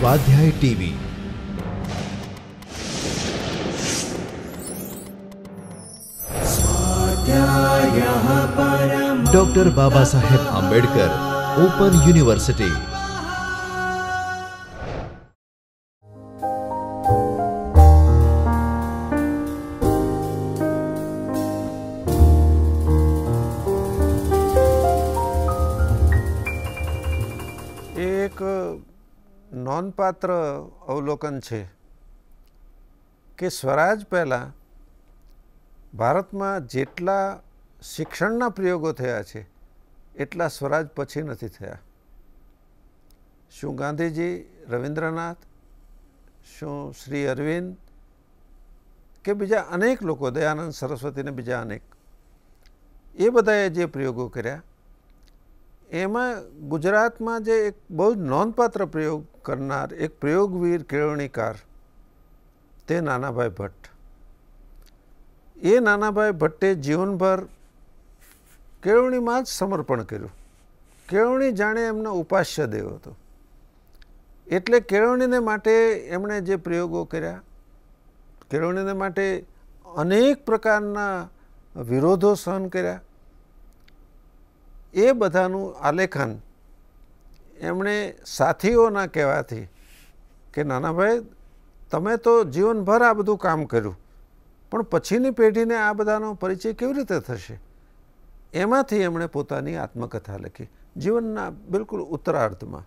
स्वाध्याय TV doctor Baba Saheb Ambedkar open university નોંધપાત્ર અવલોકન છે કે સ્વરાજ પહેલાં ભારતમાં જેટલા શિક્ષણના પ્રયોગો થયા છે એટલા સ્વરાજ પછી નથી થયા શું ગાંધીજી રવિન્દ્રનાથ શું શ્રી અરવિંદ કે બીજા અનેક લોકો દયાનંદ સરસ્વતીને બીજા અનેક એ બધાએ જે પ્રયોગો કર્યા એમાં ગુજરાતમાં જે એક બહુ જ નોંધપાત્ર પ્રયોગ કરનાર એક પ્રયોગવીર કેળવણીકાર તે નાનાભાઈ ભટ્ટ એ નાનાભાઈ ભટ્ટે જીવનભર કેળવણીમાં જ સમર્પણ કર્યું કેળવણી જાણે એમનો ઉપાસ્ય દેવ હતો એટલે કેળવણીને માટે એમણે જે પ્રયોગો કર્યા કેળવણીને માટે અનેક પ્રકારના વિરોધો સહન કર્યા એ બધાનું આલેખન એમણે સાથીઓના કહેવાથી કે નાનાભાઈ તમે તો જીવનભર આ બધું કામ કર્યું પણ પછીની પેઢીને આ બધાનો પરિચય કેવી રીતે થશે એમાંથી એમણે પોતાની આત્મકથા લખી જીવનના બિલકુલ ઉત્તરાર્ધમાં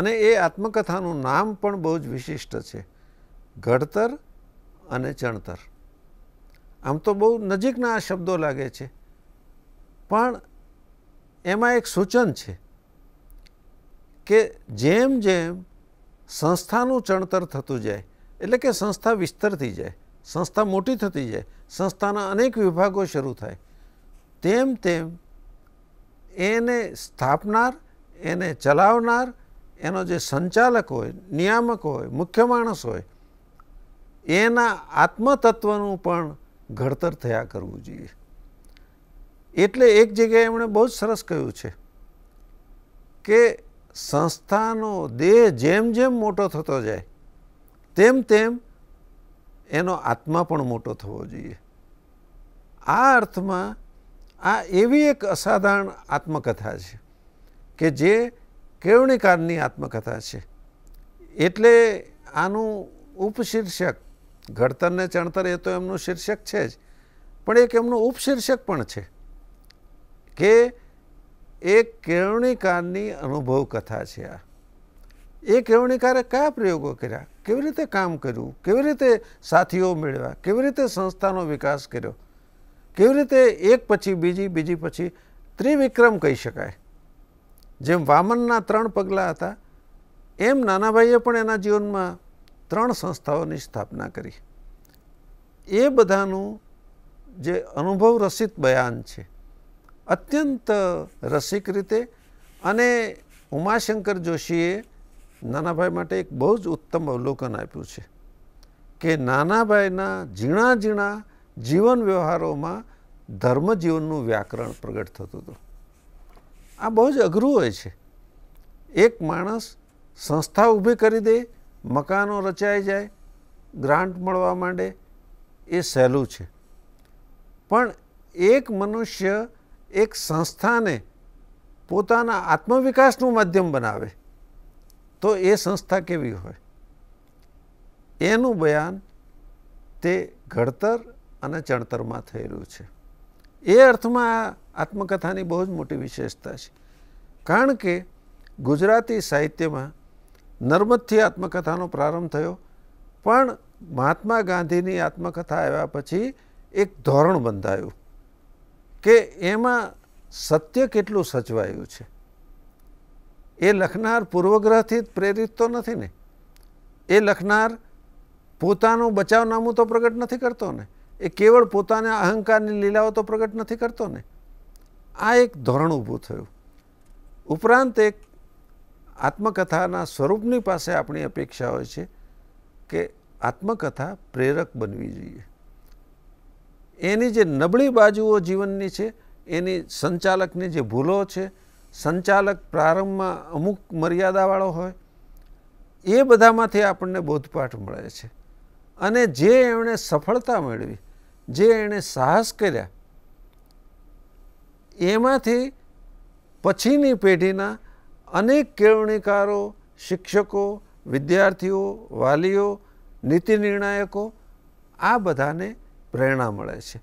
અને એ આત્મકથાનું નામ પણ બહુ જ વિશિષ્ટ છે ઘડતર અને ચણતર આમ તો બહુ નજીકના આ શબ્દો લાગે છે પણ એમાં એક સૂચન છે કે જેમ જેમ સંસ્થાનું ચણતર થતું જાય એટલે કે સંસ્થા વિસ્તરતી જાય સંસ્થા મોટી થતી જાય સંસ્થાના અનેક વિભાગો શરૂ થાય તેમ તેમ એને સ્થાપનાર એને ચલાવનાર એનો જે સંચાલક હોય નિયામક હોય મુખ્ય માણસ હોય એના આત્મતત્વનું પણ ઘડતર થયા કરવું જોઈએ એટલે એક જગ્યાએ એમણે બહુ જ સરસ કહ્યું છે કે સંસ્થાનો દેહ જેમ જેમ મોટો થતો જાય તેમ તેમ એનો આત્મા પણ મોટો થવો જોઈએ આ અર્થમાં આ એવી એક અસાધારણ આત્મકથા છે કે જે કેળવણીકારની આત્મકથા છે એટલે આનું ઉપશીર્ષક ઘડતરને ચણતર એ તો એમનું શીર્ષક છે જ પણ એક એમનું ઉપશીર્ષક પણ છે કે એક કેળવણીકારની અનુભવ કથા છે આ એ કેળવણીકારે કયા પ્રયોગો કર્યા કેવી રીતે કામ કર્યું કેવી રીતે સાથીઓ મેળવ્યા કેવી રીતે સંસ્થાનો વિકાસ કર્યો કેવી રીતે એક પછી બીજી બીજી પછી ત્રિવિક્રમ કહી શકાય જેમ વામનના ત્રણ પગલાં હતા એમ નાનાભાઈએ પણ એના જીવનમાં ત્રણ સંસ્થાઓની સ્થાપના કરી એ બધાનું જે અનુભવ રસિત બયાન છે અત્યંત રસિક રીતે અને ઉમાશંકર જોશીએ નાનાભાઈ માટે એક બહુ જ ઉત્તમ અવલોકન આપ્યું છે કે નાનાભાઈના ઝીણા ઝીણા જીવન વ્યવહારોમાં ધર્મ જીવનનું વ્યાકરણ પ્રગટ થતું હતું આ બહુ જ અઘરું હોય છે એક માણસ સંસ્થા ઊભી કરી દે મકાનો રચાઈ જાય ગ્રાન્ટ મળવા માંડે એ સહેલું છે પણ એક મનુષ્ય એક સંસ્થાને પોતાના આત્મવિકાસનું માધ્યમ બનાવે તો એ સંસ્થા કેવી હોય એનું બયાન તે ઘડતર અને ચણતરમાં થયેલું છે એ અર્થમાં આત્મકથાની બહુ જ મોટી વિશેષતા છે કારણ કે ગુજરાતી સાહિત્યમાં નર્મદથી આત્મકથાનો પ્રારંભ થયો પણ મહાત્મા ગાંધીની આત્મકથા આવ્યા પછી એક ધોરણ બંધાયું કે એમાં સત્ય કેટલું સચવાયું છે એ લખનાર પૂર્વગ્રહથી પ્રેરિત તો નથી ને એ લખનાર પોતાનું બચાવનામું તો પ્રગટ નથી કરતો ને એ કેવળ પોતાના અહંકારની લીલાઓ તો પ્રગટ નથી કરતો ને આ એક ધોરણ ઊભું થયું ઉપરાંત એક આત્મકથાના સ્વરૂપની પાસે આપણી અપેક્ષા હોય છે કે આત્મકથા પ્રેરક બનવી જોઈએ એની જે નબળી બાજુઓ જીવનની છે એની સંચાલકની જે ભૂલો છે સંચાલક પ્રારંભમાં અમુક મર્યાદાવાળો હોય એ બધામાંથી આપણને બોધપાઠ મળે છે અને જે એણે સફળતા મેળવી જે એણે સાહસ કર્યા એમાંથી પછીની પેઢીના અનેક કેળવણીકારો શિક્ષકો વિદ્યાર્થીઓ વાલીઓ નીતિ નિર્ણાયકો આ બધાને પ્રેરણા મળે છે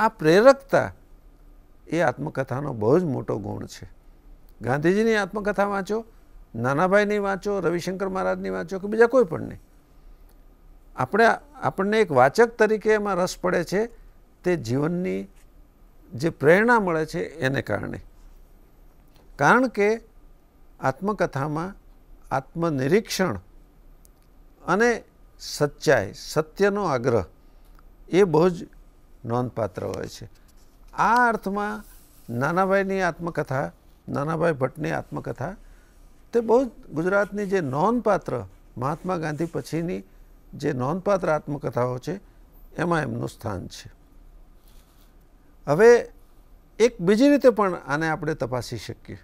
આ પ્રેરકતા એ આત્મકથાનો બહુ જ મોટો ગુણ છે ગાંધીજીની આત્મકથા વાંચો નાનાભાઈની વાંચો રવિશંકર મહારાજની વાંચો કે બીજા કોઈ પણ નહીં આપણે આપણને એક વાચક તરીકે એમાં રસ પડે છે તે જીવનની જે પ્રેરણા મળે છે એને કારણે કારણ કે આત્મકથામાં આત્મનિરીક્ષણ અને સચ્ચાઈ સત્યનો આગ્રહ એ બહુ જ નોંધપાત્ર હોય છે આ અર્થમાં નાનાભાઈની આત્મકથા નાનાભાઈ ભટ્ટની આત્મકથા તે બહુ જ ગુજરાતની જે નોંધપાત્ર મહાત્મા ગાંધી પછીની જે નોંધપાત્ર આત્મકથાઓ છે એમાં એમનું સ્થાન છે હવે એક બીજી રીતે પણ આને આપણે તપાસી શકીએ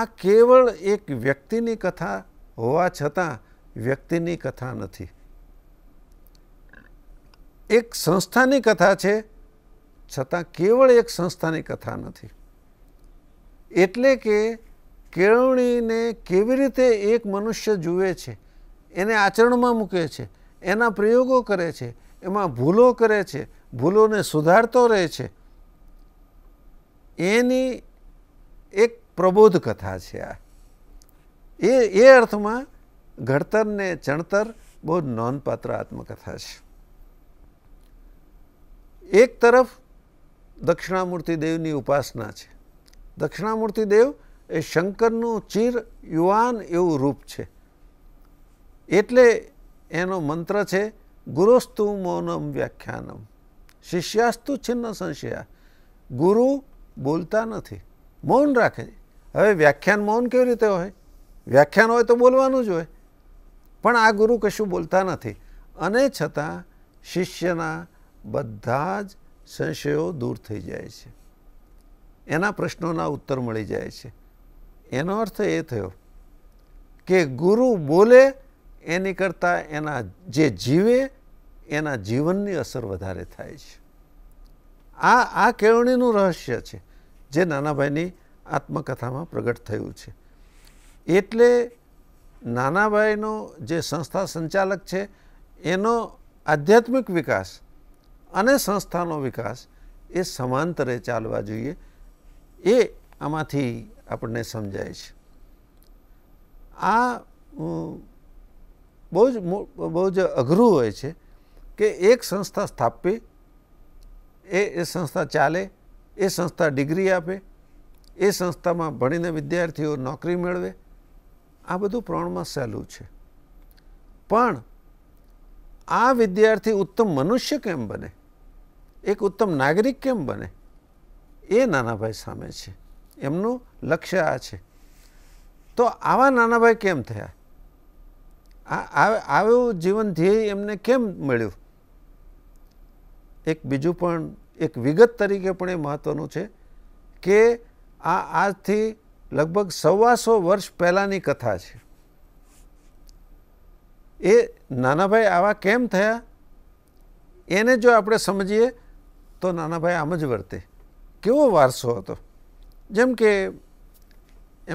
આ કેવળ એક વ્યક્તિની કથા હોવા છતાં વ્યક્તિની કથા નથી એક સંસ્થાની કથા છે છતાં કેવળ એક સંસ્થાની કથા નથી એટલે કે કેળવણીને કેવી રીતે એક મનુષ્ય જુએ છે એને આચરણમાં મૂકે છે એના પ્રયોગો કરે છે એમાં ભૂલો કરે છે ભૂલોને સુધારતો રહે છે એની એક પ્રબોધ કથા છે આ એ એ અર્થમાં ઘડતરને ચણતર બહુ નોંધપાત્ર આત્મકથા છે એક તરફ દક્ષિણામૂર્તિ દેવની ઉપાસના છે દક્ષિણામૂર્તિ દેવ એ શંકરનું ચીર યુવાન એવું રૂપ છે એટલે એનો મંત્ર છે ગુરુસ્તુ મૌનમ વ્યાખ્યાનમ શિષ્યાસ્તુ છિન્ન સંશયા ગુરુ બોલતા નથી મૌન રાખે હવે વ્યાખ્યાન મૌન કેવી રીતે હોય વ્યાખ્યાન હોય તો બોલવાનું જ હોય પણ આ ગુરુ કશું બોલતા નથી અને છતાં શિષ્યના બધા જ સંશયો દૂર થઈ જાય છે એના પ્રશ્નોના ઉત્તર મળી જાય છે એનો અર્થ એ થયો કે ગુરુ બોલે એની કરતાં એના જે જીવે એના જીવનની અસર વધારે થાય છે આ આ કેળવણીનું રહસ્ય છે જે નાનાભાઈની આત્મકથામાં પ્રગટ થયું છે એટલે નાનાભાઈનો જે સંસ્થા સંચાલક છે એનો આધ્યાત્મિક વિકાસ અને સંસ્થાનો વિકાસ એ સમાંતરે ચાલવા જોઈએ એ આમાંથી આપણને સમજાય છે આ બહુ જ બહુ જ અઘરું હોય છે કે એક સંસ્થા સ્થાપવી એ એ સંસ્થા ચાલે એ સંસ્થા ડિગ્રી આપે એ સંસ્થામાં ભણીને વિદ્યાર્થીઓ નોકરી મેળવે આ બધું પ્રમાણમાં સહેલું છે પણ આ વિદ્યાર્થી ઉત્તમ મનુષ્ય કેમ બને એક ઉત્તમ નાગરિક કેમ બને એ નાનાભાઈ સામે છે એમનું લક્ષ્ય આ છે તો આવા નાનાભાઈ કેમ થયા આ આવું જીવન ધ્યેય એમને કેમ મળ્યું એક બીજું પણ એક વિગત તરીકે પણ એ મહત્વનું છે કે આ આજથી લગભગ સવાસો વર્ષ પહેલાંની કથા છે એ નાનાભાઈ આવા કેમ થયા એને જો આપણે સમજીએ તો નાના ભાઈ આમ જ વર્તે કેવો વારસો હતો જેમ કે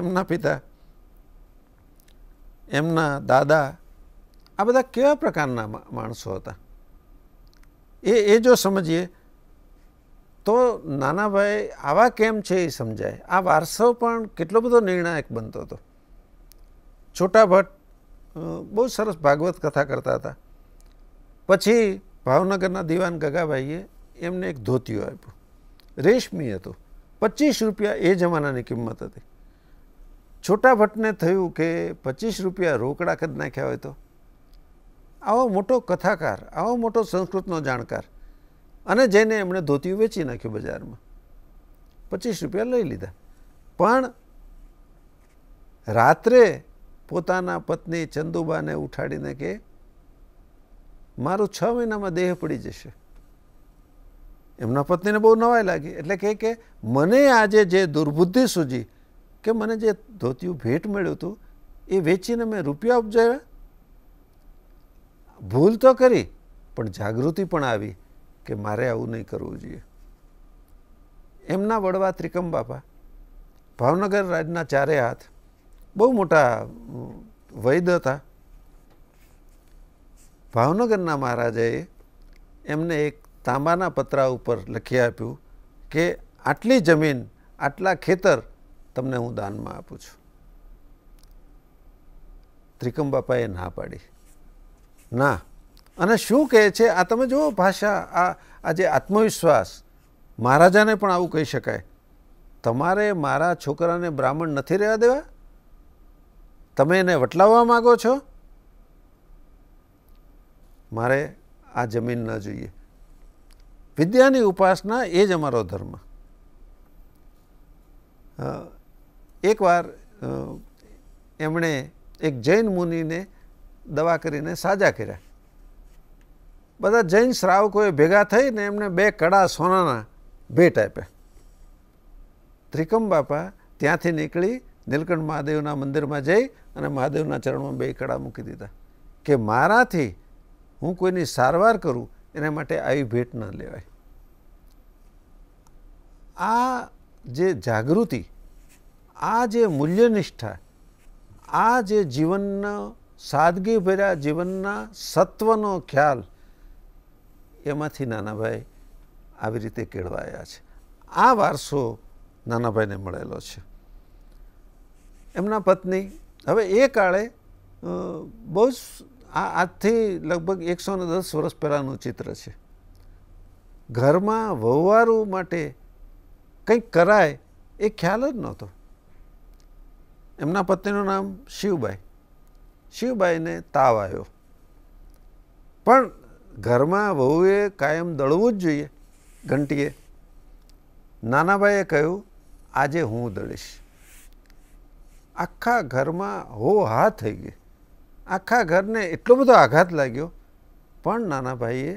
એમના પિતા એમના દાદા આ બધા કેવા પ્રકારના માણસો હતા એ એ જો સમજીએ તો નાના ભાઈ આવા કેમ છે એ સમજાય આ વારસો પણ કેટલો બધો નિર્ણાયક બનતો હતો છોટા ભટ્ટ બહુ સરસ ભાગવત કથા કરતા હતા પછી ભાવનગરના દિવાન ગગાભાઈએ એમને એક ધોતિયો આપ્યો રેશમી હતો પચીસ રૂપિયા એ જમાનાની કિંમત હતી છોટા ભટ્ટને થયું કે પચીસ રૂપિયા રોકડા કદ નાખ્યા હોય તો આવો મોટો કથાકાર આવો મોટો સંસ્કૃતનો જાણકાર અને જેને એમણે ધોતિયું વેચી નાખ્યું બજારમાં પચીસ રૂપિયા લઈ લીધા પણ રાત્રે પોતાના પત્ની ચંદુબાને ઉઠાડીને કે મારું છ મહિનામાં દેહ પડી જશે એમના પત્નીને બહુ નવાઈ લાગી એટલે કહે કે મને આજે જે દુર્બુદ્ધિ સૂજી કે મને જે ધોતિયું ભેટ મળ્યું હતું એ વેચીને મેં રૂપિયા ઉપજાવ્યા ભૂલ તો કરી પણ જાગૃતિ પણ આવી કે મારે આવું નહીં કરવું જોઈએ એમના વડવા ત્રિકમ બાપા ભાવનગર રાજના ચારે હાથ બહુ મોટા વૈદ હતા ભાવનગરના મહારાજાએ એમને એક તાંબાના પતરા ઉપર લખી આપ્યું કે આટલી જમીન આટલા ખેતર તમને હું દાનમાં આપું છું ત્રિકમ બાપાએ ના પાડી ના અને શું કહે છે આ તમે જુઓ ભાષા આ આ જે આત્મવિશ્વાસ મહારાજાને પણ આવું કહી શકાય તમારે મારા છોકરાને બ્રાહ્મણ નથી રહેવા દેવા તમે એને વટલાવવા માગો છો મારે આ જમીન ન જોઈએ વિદ્યાની ઉપાસના એ જ અમારો ધર્મ એકવાર એમણે એક જૈન મુનિને દવા કરીને સાજા કર્યા બધા જૈન શ્રાવકોએ ભેગા થઈને એમને બે કડા સોનાના ભેટ આપ્યા ત્રિકમ બાપા ત્યાંથી નીકળી નીલકંઠ મહાદેવના મંદિરમાં જઈ અને મહાદેવના ચરણમાં બે કડા મૂકી દીધા કે મારાથી હું કોઈની સારવાર કરું એના માટે આવી ભેટ ન લેવાય આ જે જાગૃતિ આ જે મૂલ્યનિષ્ઠા આ જે જીવનના સાદગીભર્યા જીવનના સત્વનો ખ્યાલ એમાંથી નાનાભાઈ આવી રીતે કેળવાયા છે આ વારસો નાનાભાઈને મળેલો છે એમના પત્ની હવે એ કાળે બહુ જ આ આજથી લગભગ એકસો ને દસ વર્ષ પહેલાંનું ચિત્ર છે ઘરમાં વહુવારું માટે કંઈક કરાય એ ખ્યાલ જ નહોતો એમના પત્નીનું નામ શિવબાઈ શિવબાઈને તાવ આવ્યો પણ ઘરમાં વહુએ કાયમ દળવું જ જોઈએ ઘંટીએ નાનાભાઈએ કહ્યું આજે હું દળીશ આખા ઘરમાં હો હા થઈ ગઈ આખા ઘરને એટલો બધો આઘાત લાગ્યો પણ નાનાભાઈએ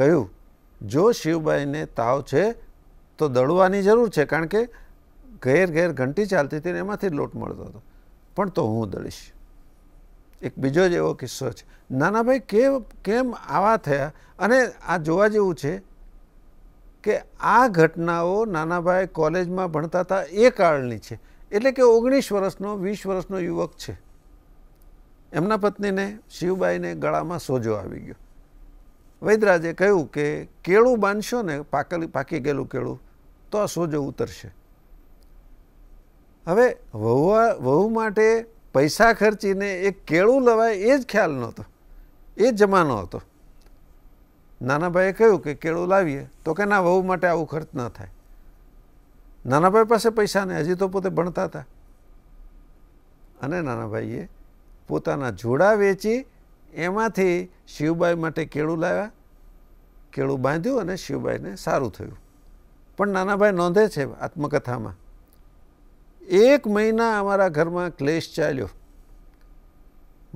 કહ્યું જો શિવબાઈને તાવ છે તો દળવાની જરૂર છે કારણ કે ઘેર ઘેર ઘંટી ચાલતી હતી ને એમાંથી લોટ મળતો હતો પણ તો હું દળીશ એક બીજો જ એવો કિસ્સો છે નાનાભાઈ કેમ કેમ આવા થયા અને આ જોવા જેવું છે કે આ ઘટનાઓ નાનાભાઈ કોલેજમાં ભણતા હતા એ કાળની છે એટલે કે ઓગણીસ વર્ષનો વીસ વર્ષનો યુવક છે એમના પત્નીને શિવબાઈને ગળામાં સોજો આવી ગયો વૈદરાજે કહ્યું કે કેળું બાંધશો ને પાકલી પાકી ગયેલું કેળું તો આ સોજો ઉતરશે હવે વહુવા વહુ માટે પૈસા ખર્ચીને એક કેળું લવાય એ જ ખ્યાલ નહોતો એ જમાનો હતો નાનાભાઈએ કહ્યું કે કેળું લાવીએ તો કે ના વહુ માટે આવું ખર્ચ ન થાય નાનાભાઈ પાસે પૈસા ને હજી તો પોતે ભણતા હતા અને નાનાભાઈએ પોતાના જોડા વેચી એમાંથી શિવબાઈ માટે કેળું લાવ્યા કેળું બાંધ્યું અને શિવબાઈને સારું થયું પણ નાનાભાઈ નોંધે છે આત્મકથામાં એક મહિના અમારા ઘરમાં ક્લેશ ચાલ્યો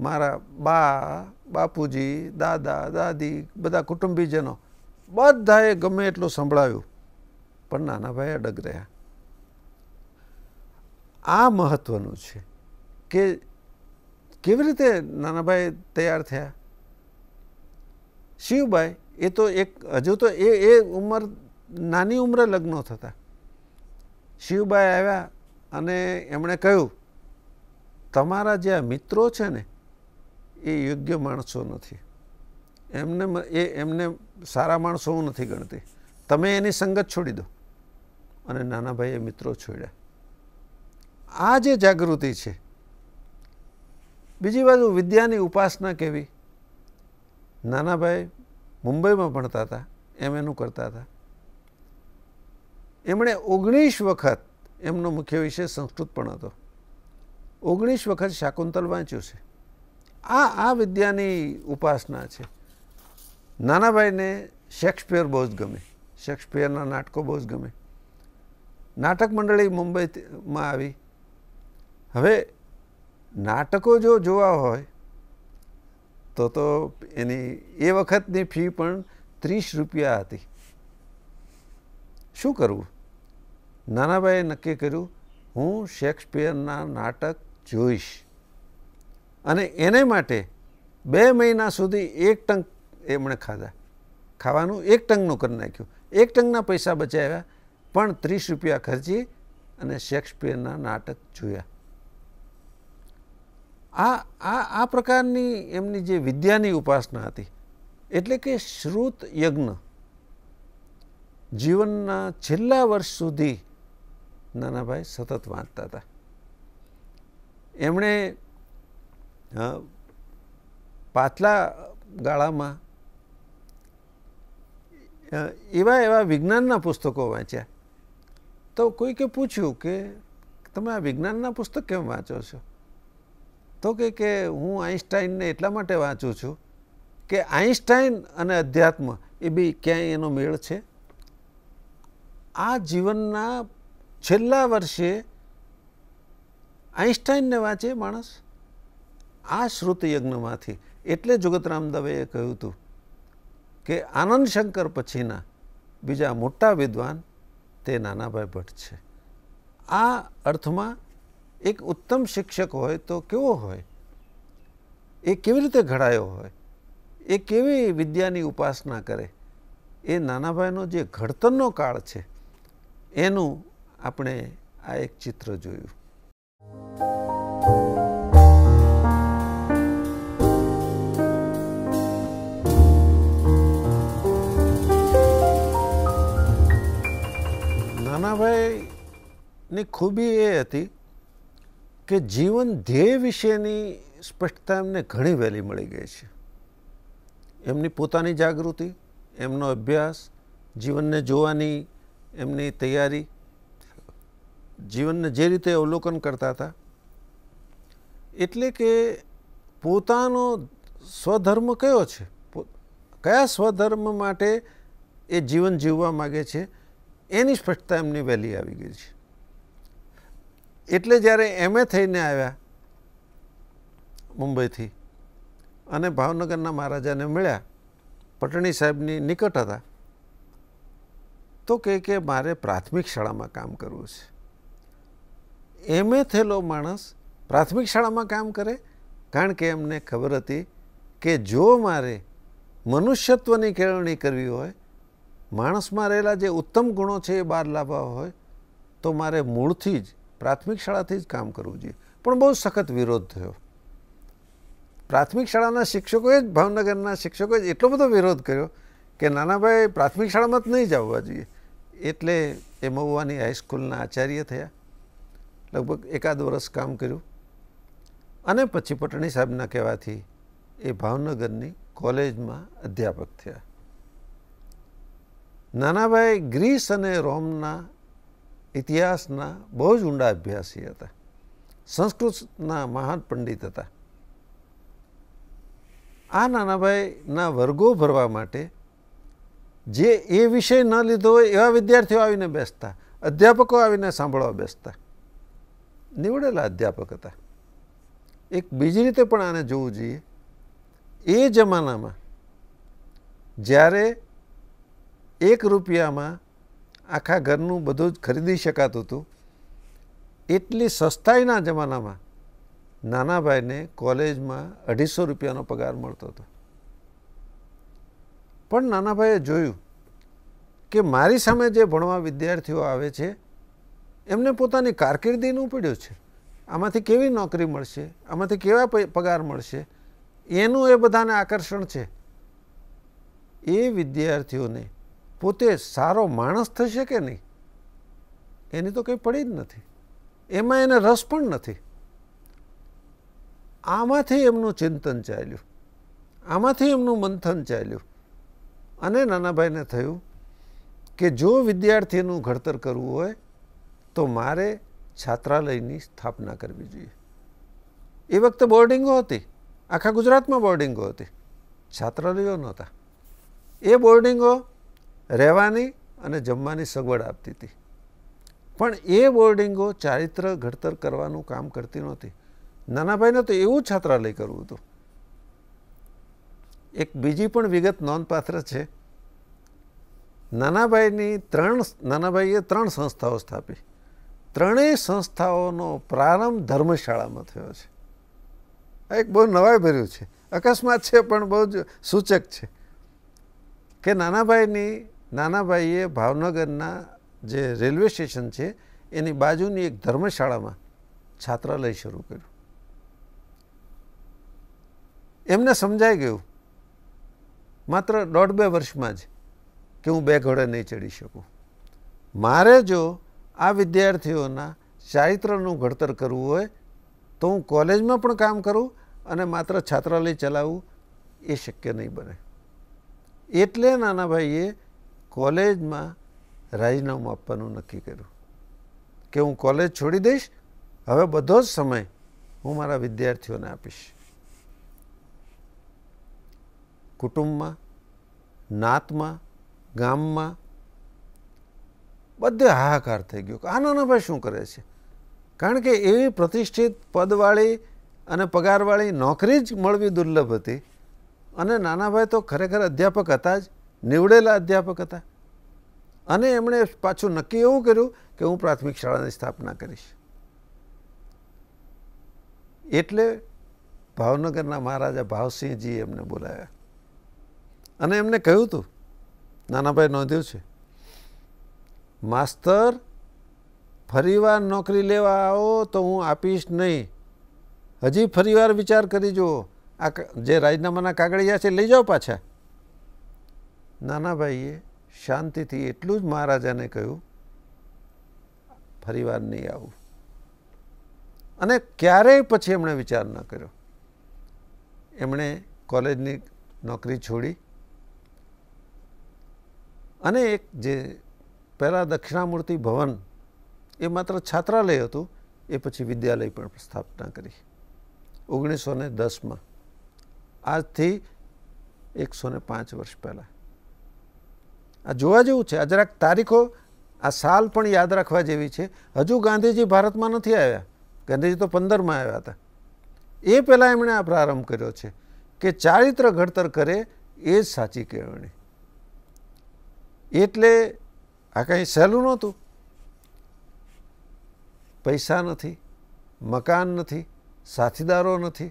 મારા બા બાપુજી દાદા દાદી બધા કુટુંબીજનો બધાએ ગમે એટલું સંભળાવ્યું પણ નાનાભાઈ અડગ રહ્યા આ મહત્ત્વનું છે કે કેવી રીતે નાનાભાઈ તૈયાર થયા શિવભાઈ એ તો એક હજુ તો એ એ ઉંમર નાની ઉંમરે લગ્ન થતા શિવભાઈ આવ્યા અને એમણે કહ્યું તમારા જે મિત્રો છે ને એ યોગ્ય માણસો નથી એમને એ એમને સારા માણસો હું નથી ગણતી તમે એની સંગત છોડી દો અને નાનાભાઈએ મિત્રો છોડ્યા આ જે જાગૃતિ છે બીજી બાજુ વિદ્યાની ઉપાસના કેવી નાનાભાઈ મુંબઈમાં ભણતા હતા એમ એનું કરતા હતા એમણે ઓગણીસ વખત એમનો મુખ્ય વિષય સંસ્કૃત પણ હતો ઓગણીસ વખત શાકુંતલ વાંચ્યું છે આ આ વિદ્યાની ઉપાસના છે નાનાભાઈને શેક્સપિયર બહુ જ ગમે શેક્સપિયરના નાટકો બહુ જ ગમે નાટક મંડળી મુંબઈમાં આવી હવે નાટકો જો જોવા હોય તો તો એની એ વખતની ફી પણ ત્રીસ રૂપિયા હતી શું કરવું નાનાભાઈએ નક્કી કર્યું હું શેક્સપિયરના નાટક જોઈશ અને એને માટે બે મહિના સુધી એક ટંક એમણે ખાધા ખાવાનું એક ટંકનું કરી નાખ્યું એક ટંકના પૈસા બચાવ્યા પણ ત્રીસ રૂપિયા ખર્ચી અને શેક્સપિયરના નાટક જોયા આ આ આ પ્રકારની એમની જે વિદ્યાની ઉપાસના હતી એટલે કે શ્રુત યજ્ઞ જીવનના છેલ્લા વર્ષ સુધી નાનાભાઈ સતત વાંચતા હતા એમણે પાછલા ગાળામાં એવા એવા વિજ્ઞાનના પુસ્તકો વાંચ્યા તો કોઈકે પૂછ્યું કે તમે આ વિજ્ઞાનના પુસ્તક કેમ વાંચો છો તો કે કે હું આઈન્સ્ટાઈનને એટલા માટે વાંચું છું કે આઈન્સ્ટાઈન અને અધ્યાત્મ એ બી ક્યાંય એનો મેળ છે આ જીવનના છેલ્લા વર્ષે આઈન્સ્ટાઈનને વાંચે માણસ આ શ્રુતયજ્ઞમાંથી એટલે જગતરામ દવેએ કહ્યું હતું કે આનંદ શંકર પછીના બીજા મોટા વિદ્વાન તે નાનાભાઈ ભટ્ટ છે આ અર્થમાં એક ઉત્તમ શિક્ષક હોય તો કેવો હોય એ કેવી રીતે ઘડાયો હોય એ કેવી વિદ્યાની ઉપાસના કરે એ નાનાભાઈનો જે ઘડતરનો કાળ છે એનું આપણે આ એક ચિત્ર જોયું નાનાભાઈની ખૂબી એ હતી કે જીવન ધ્યેય વિશેની સ્પષ્ટતા એમને ઘણી વહેલી મળી ગઈ છે એમની પોતાની જાગૃતિ એમનો અભ્યાસ જીવનને જોવાની એમની તૈયારી જીવનને જે રીતે અવલોકન કરતા હતા એટલે કે પોતાનો સ્વધર્મ કયો છે કયા સ્વધર્મ માટે એ જીવન જીવવા માગે છે એની સ્પષ્ટતા એમની વહેલી આવી ગઈ છે એટલે જ્યારે એમએ થઈને આવ્યા મુંબઈથી અને ભાવનગરના મહારાજાને મળ્યા પટણી સાહેબની નિકટ હતા તો કહે કે મારે પ્રાથમિક શાળામાં કામ કરવું છે એમએ થયેલો માણસ પ્રાથમિક શાળામાં કામ કરે કારણ કે એમને ખબર હતી કે જો મારે મનુષ્યત્વની કેળવણી કરવી હોય માણસમાં રહેલા જે ઉત્તમ ગુણો છે એ બહાર લાવવા હોય તો મારે મૂળથી જ પ્રાથમિક શાળાથી જ કામ કરવું જોઈએ પણ બહુ સખત વિરોધ થયો પ્રાથમિક શાળાના શિક્ષકોએ જ ભાવનગરના શિક્ષકોએ જ એટલો બધો વિરોધ કર્યો કે નાનાભાઈ પ્રાથમિક શાળામાં જ નહીં જ આવવા જોઈએ એટલે એ મહુવાની હાઈસ્કૂલના આચાર્ય થયા લગભગ એકાદ વર્ષ કામ કર્યું અને પછી પટણી સાહેબના કહેવાથી એ ભાવનગરની કોલેજમાં અધ્યાપક થયા નાનાભાઈ ગ્રીસ અને રોમના ઇતિહાસના બહુ જ ઊંડા અભ્યાસી હતા સંસ્કૃતના મહાન પંડિત હતા આ નાનાભાઈના વર્ગો ભરવા માટે જે એ વિષય ન લીધો હોય એવા વિદ્યાર્થીઓ આવીને બેસતા અધ્યાપકો આવીને સાંભળવા બેસતા નીવડેલા અધ્યાપક હતા એક બીજી રીતે પણ આને જોવું જોઈએ એ જમાનામાં જ્યારે એક રૂપિયામાં આખા ઘરનું બધું જ ખરીદી શકાતું હતું એટલી સસ્તાઈના જમાનામાં નાનાભાઈને કોલેજમાં અઢીસો રૂપિયાનો પગાર મળતો હતો પણ નાનાભાઈએ જોયું કે મારી સામે જે ભણવા વિદ્યાર્થીઓ આવે છે એમને પોતાની કારકિર્દીનું પડ્યું છે આમાંથી કેવી નોકરી મળશે આમાંથી કેવા પગાર મળશે એનું એ બધાને આકર્ષણ છે એ વિદ્યાર્થીઓને પોતે સારો માણસ થશે કે નહીં એની તો કંઈ પડી જ નથી એમાં એને રસ પણ નથી આમાંથી એમનું ચિંતન ચાલ્યું આમાંથી એમનું મંથન ચાલ્યું અને નાનાભાઈને થયું કે જો વિદ્યાર્થીનું ઘડતર કરવું હોય તો મારે છાત્રાલયની સ્થાપના કરવી જોઈએ એ વખતે બોર્ડિંગો હતી આખા ગુજરાતમાં બોર્ડિંગો હતી છાત્રાલયો નહોતા એ બોર્ડિંગો રહેવાની અને જમવાની સગવડ આપતી હતી પણ એ બોર્ડિંગો ચારિત્ર ઘડતર કરવાનું કામ કરતી નહોતી નાનાભાઈને તો એવું છાત્રાલય કરવું હતું એક બીજી પણ વિગત નોંધપાત્ર છે નાનાભાઈની ત્રણ નાનાભાઈએ ત્રણ સંસ્થાઓ સ્થાપી ત્રણેય સંસ્થાઓનો પ્રારંભ ધર્મશાળામાં થયો છે આ એક બહુ નવાઈભર્યું છે અકસ્માત છે પણ બહુ જ સૂચક છે કે નાનાભાઈની નાનાભાઈએ ભાવનગરના જે રેલવે સ્ટેશન છે એની બાજુની એક ધર્મશાળામાં છાત્રાલય શરૂ કર્યું એમને સમજાઈ ગયું માત્ર દોઢ બે વર્ષમાં જ કે હું બે ઘોડે નહીં ચડી શકું મારે જો આ વિદ્યાર્થીઓના ચારિત્રનું ઘડતર કરવું હોય તો હું કોલેજમાં પણ કામ કરું અને માત્ર છાત્રાલય ચલાવવું એ શક્ય નહીં બને એટલે નાનાભાઈએ કોલેજમાં રાજીનામું આપવાનું નક્કી કર્યું કે હું કોલેજ છોડી દઈશ હવે બધો જ સમય હું મારા વિદ્યાર્થીઓને આપીશ કુટુંબમાં નાતમાં ગામમાં બધે હાહાકાર થઈ ગયો આ ભાઈ શું કરે છે કારણ કે એવી પ્રતિષ્ઠિત પદવાળી અને પગારવાળી નોકરી જ મળવી દુર્લભ હતી અને નાના ભાઈ તો ખરેખર અધ્યાપક હતા જ નીવડેલા અધ્યાપક હતા અને એમણે પાછું નક્કી એવું કર્યું કે હું પ્રાથમિક શાળાની સ્થાપના કરીશ એટલે ભાવનગરના મહારાજા ભાવસિંહજી એમને બોલાવ્યા અને એમને કહ્યું હતું નાનાભાઈ નોંધ્યું છે માસ્તર ફરીવાર નોકરી લેવા આવો તો હું આપીશ નહીં હજી ફરીવાર વિચાર કરી જુઓ આ જે રાજીનામાના કાગળિયા છે લઈ જાઓ પાછા નાના ભાઈએ શાંતિથી એટલું જ મહારાજાને કહ્યું ફરી વાર નહીં આવું અને ક્યારેય પછી એમણે વિચાર ન કર્યો એમણે કોલેજની નોકરી છોડી અને એક જે પહેલાં દક્ષિણામૂર્તિ ભવન એ માત્ર છાત્રાલય હતું એ પછી વિદ્યાલય પણ સ્થાપના કરી ઓગણીસો ને દસમાં આજથી એકસો ને પાંચ વર્ષ પહેલાં આ જોવા જેવું છે આ જરાક તારીખો આ સાલ પણ યાદ રાખવા જેવી છે હજુ ગાંધીજી ભારતમાં નથી આવ્યા ગાંધીજી તો પંદરમાં આવ્યા હતા એ પહેલાં એમણે આ પ્રારંભ કર્યો છે કે ચારિત્ર ઘડતર કરે એ જ સાચી કેળવણી એટલે આ કંઈ સહેલું નહોતું પૈસા નથી મકાન નથી સાથીદારો નથી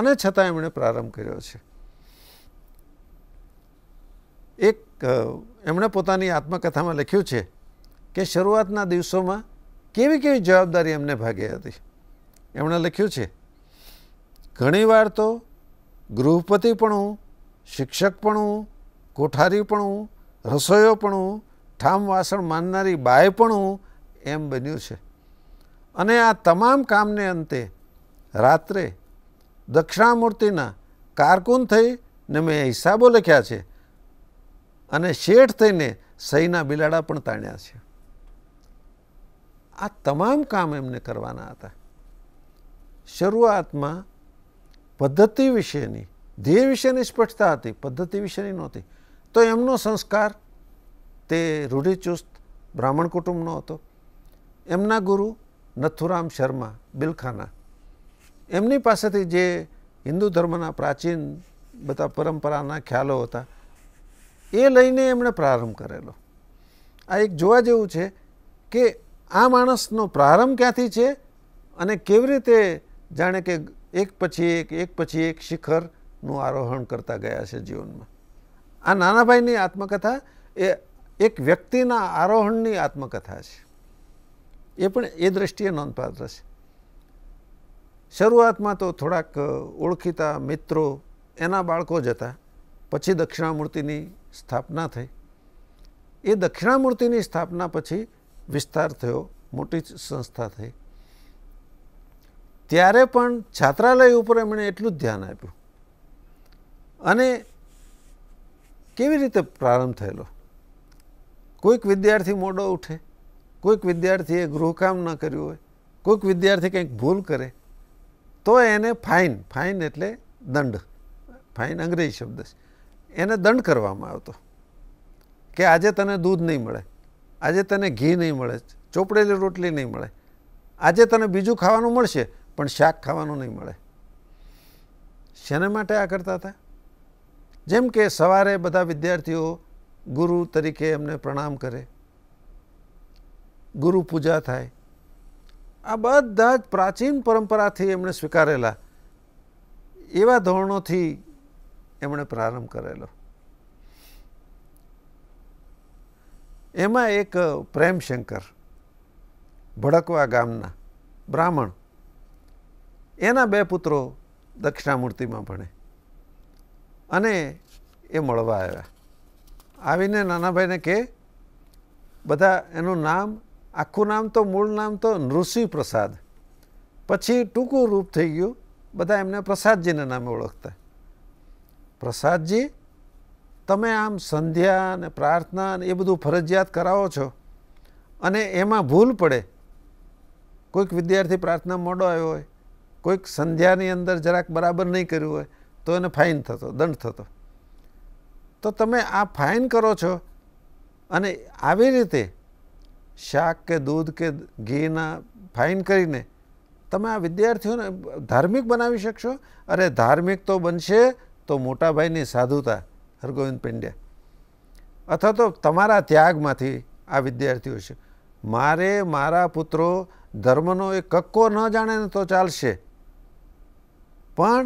અને છતાં એમણે પ્રારંભ કર્યો છે એક એમણે પોતાની આત્મકથામાં લખ્યું છે કે શરૂઆતના દિવસોમાં કેવી કેવી જવાબદારી એમને ભાગી હતી એમણે લખ્યું છે ઘણીવાર તો ગૃહપતિપણું શિક્ષકપણું કોઠારીપણું શિક્ષક ઠામ વાસણ માનનારી બાયપણું એમ બન્યું છે અને આ તમામ કામને અંતે રાત્રે દક્ષિણામૂર્તિના કારકુન થઈ ને મેં હિસાબો લખ્યા છે અને શેઠ થઈને સહીના બિલાડા પણ તાણ્યા છે આ તમામ કામ એમને કરવાના હતા શરૂઆતમાં પદ્ધતિ વિશેની ધ્યેય વિશેની સ્પષ્ટતા હતી પદ્ધતિ વિશેની નહોતી તો એમનો સંસ્કાર તે રૂઢિચુસ્ત બ્રાહ્મણ કુટુંબનો હતો એમના ગુરુ નથુરામ શર્મા બિલખાના એમની પાસેથી જે હિન્દુ ધર્મના પ્રાચીન બધા પરંપરાના ખ્યાલો હતા એ લઈને એમણે પ્રારંભ કરેલો આ એક જોવા જેવું છે કે આ માણસનો પ્રારંભ ક્યાંથી છે અને કેવી રીતે જાણે કે એક પછી એક એક પછી એક શિખરનું આરોહણ કરતા ગયા છે જીવનમાં આ નાનાભાઈની આત્મકથા એ એક વ્યક્તિના આરોહણની આત્મકથા છે એ પણ એ દ્રષ્ટિએ નોંધપાત્ર છે શરૂઆતમાં તો થોડાક ઓળખીતા મિત્રો એના બાળકો જ હતા પછી દક્ષિણામૂર્તિની સ્થાપના થઈ એ દક્ષિણામૂર્તિની સ્થાપના પછી વિસ્તાર થયો મોટી સંસ્થા થઈ ત્યારે પણ છાત્રાલય ઉપર એમણે એટલું જ ધ્યાન આપ્યું અને કેવી રીતે પ્રારંભ થયેલો કોઈક વિદ્યાર્થી મોડો ઉઠે કોઈક વિદ્યાર્થીએ ગૃહકામ ન કર્યું હોય કોઈક વિદ્યાર્થી કંઈક ભૂલ કરે તો એને ફાઇન ફાઇન એટલે દંડ ફાઇન અંગ્રેજી શબ્દ છે એને દંડ કરવામાં આવતો કે આજે તને દૂધ નહીં મળે આજે તને ઘી નહીં મળે ચોપડેલી રોટલી નહીં મળે આજે તને બીજું ખાવાનું મળશે પણ શાક ખાવાનું નહીં મળે શેને માટે આ કરતા હતા જેમ કે સવારે બધા વિદ્યાર્થીઓ ગુરુ તરીકે એમને પ્રણામ કરે ગુરુ પૂજા થાય આ બધા જ પ્રાચીન પરંપરાથી એમણે સ્વીકારેલા એવા ધોરણોથી એમણે પ્રારંભ કરેલો એમાં એક પ્રેમશંકર ભડકવા ગામના બ્રાહ્મણ એના બે પુત્રો દક્ષિણામૂર્તિમાં ભણે અને એ મળવા આવ્યા આવીને નાનાભાઈને કે બધા એનું નામ આખું નામ તો મૂળ નામ તો નૃસિંહ પછી ટૂંકું રૂપ થઈ ગયું બધા એમને પ્રસાદજીના નામે ઓળખતા પ્રસાદજી તમે આમ સંધ્યા અને પ્રાર્થના ને એ બધું ફરજિયાત કરાવો છો અને એમાં ભૂલ પડે કોઈક વિદ્યાર્થી પ્રાર્થના મોડો આવ્યો હોય કોઈક સંધ્યાની અંદર જરાક બરાબર નહીં કર્યું હોય તો એને ફાઇન થતો દંડ થતો તો તમે આ ફાઇન કરો છો અને આવી રીતે શાક કે દૂધ કે ઘીના ફાઇન કરીને તમે આ વિદ્યાર્થીઓને ધાર્મિક બનાવી શકશો અરે ધાર્મિક તો બનશે તો મોટાભાઈની સાધુતા હરગોવિંદ પંડ્યા અથવા તો તમારા ત્યાગમાંથી આ વિદ્યાર્થીઓ છે મારે મારા પુત્રો ધર્મનો એ કક્કો ન જાણે તો ચાલશે પણ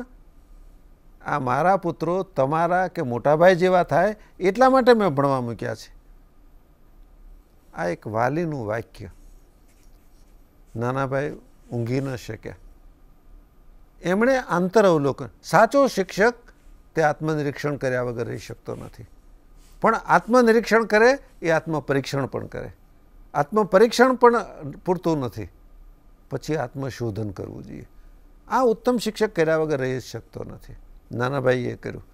આ મારા પુત્રો તમારા કે મોટાભાઈ જેવા થાય એટલા માટે મેં ભણવા મૂક્યા છે આ એક વાલીનું વાક્ય નાનાભાઈ ઊંઘી ન શક્યા એમણે આંતર અવલોકન સાચો શિક્ષક તે આત્મનિરીક્ષણ કર્યા વગર રહી શકતો નથી પણ આત્મનિરીક્ષણ કરે એ આત્મપરીક્ષણ પણ કરે આત્મપરીક્ષણ પણ પૂરતું નથી પછી આત્મશોધન કરવું જોઈએ આ ઉત્તમ શિક્ષક કર્યા વગર રહી શકતો નથી નાનાભાઈએ કર્યું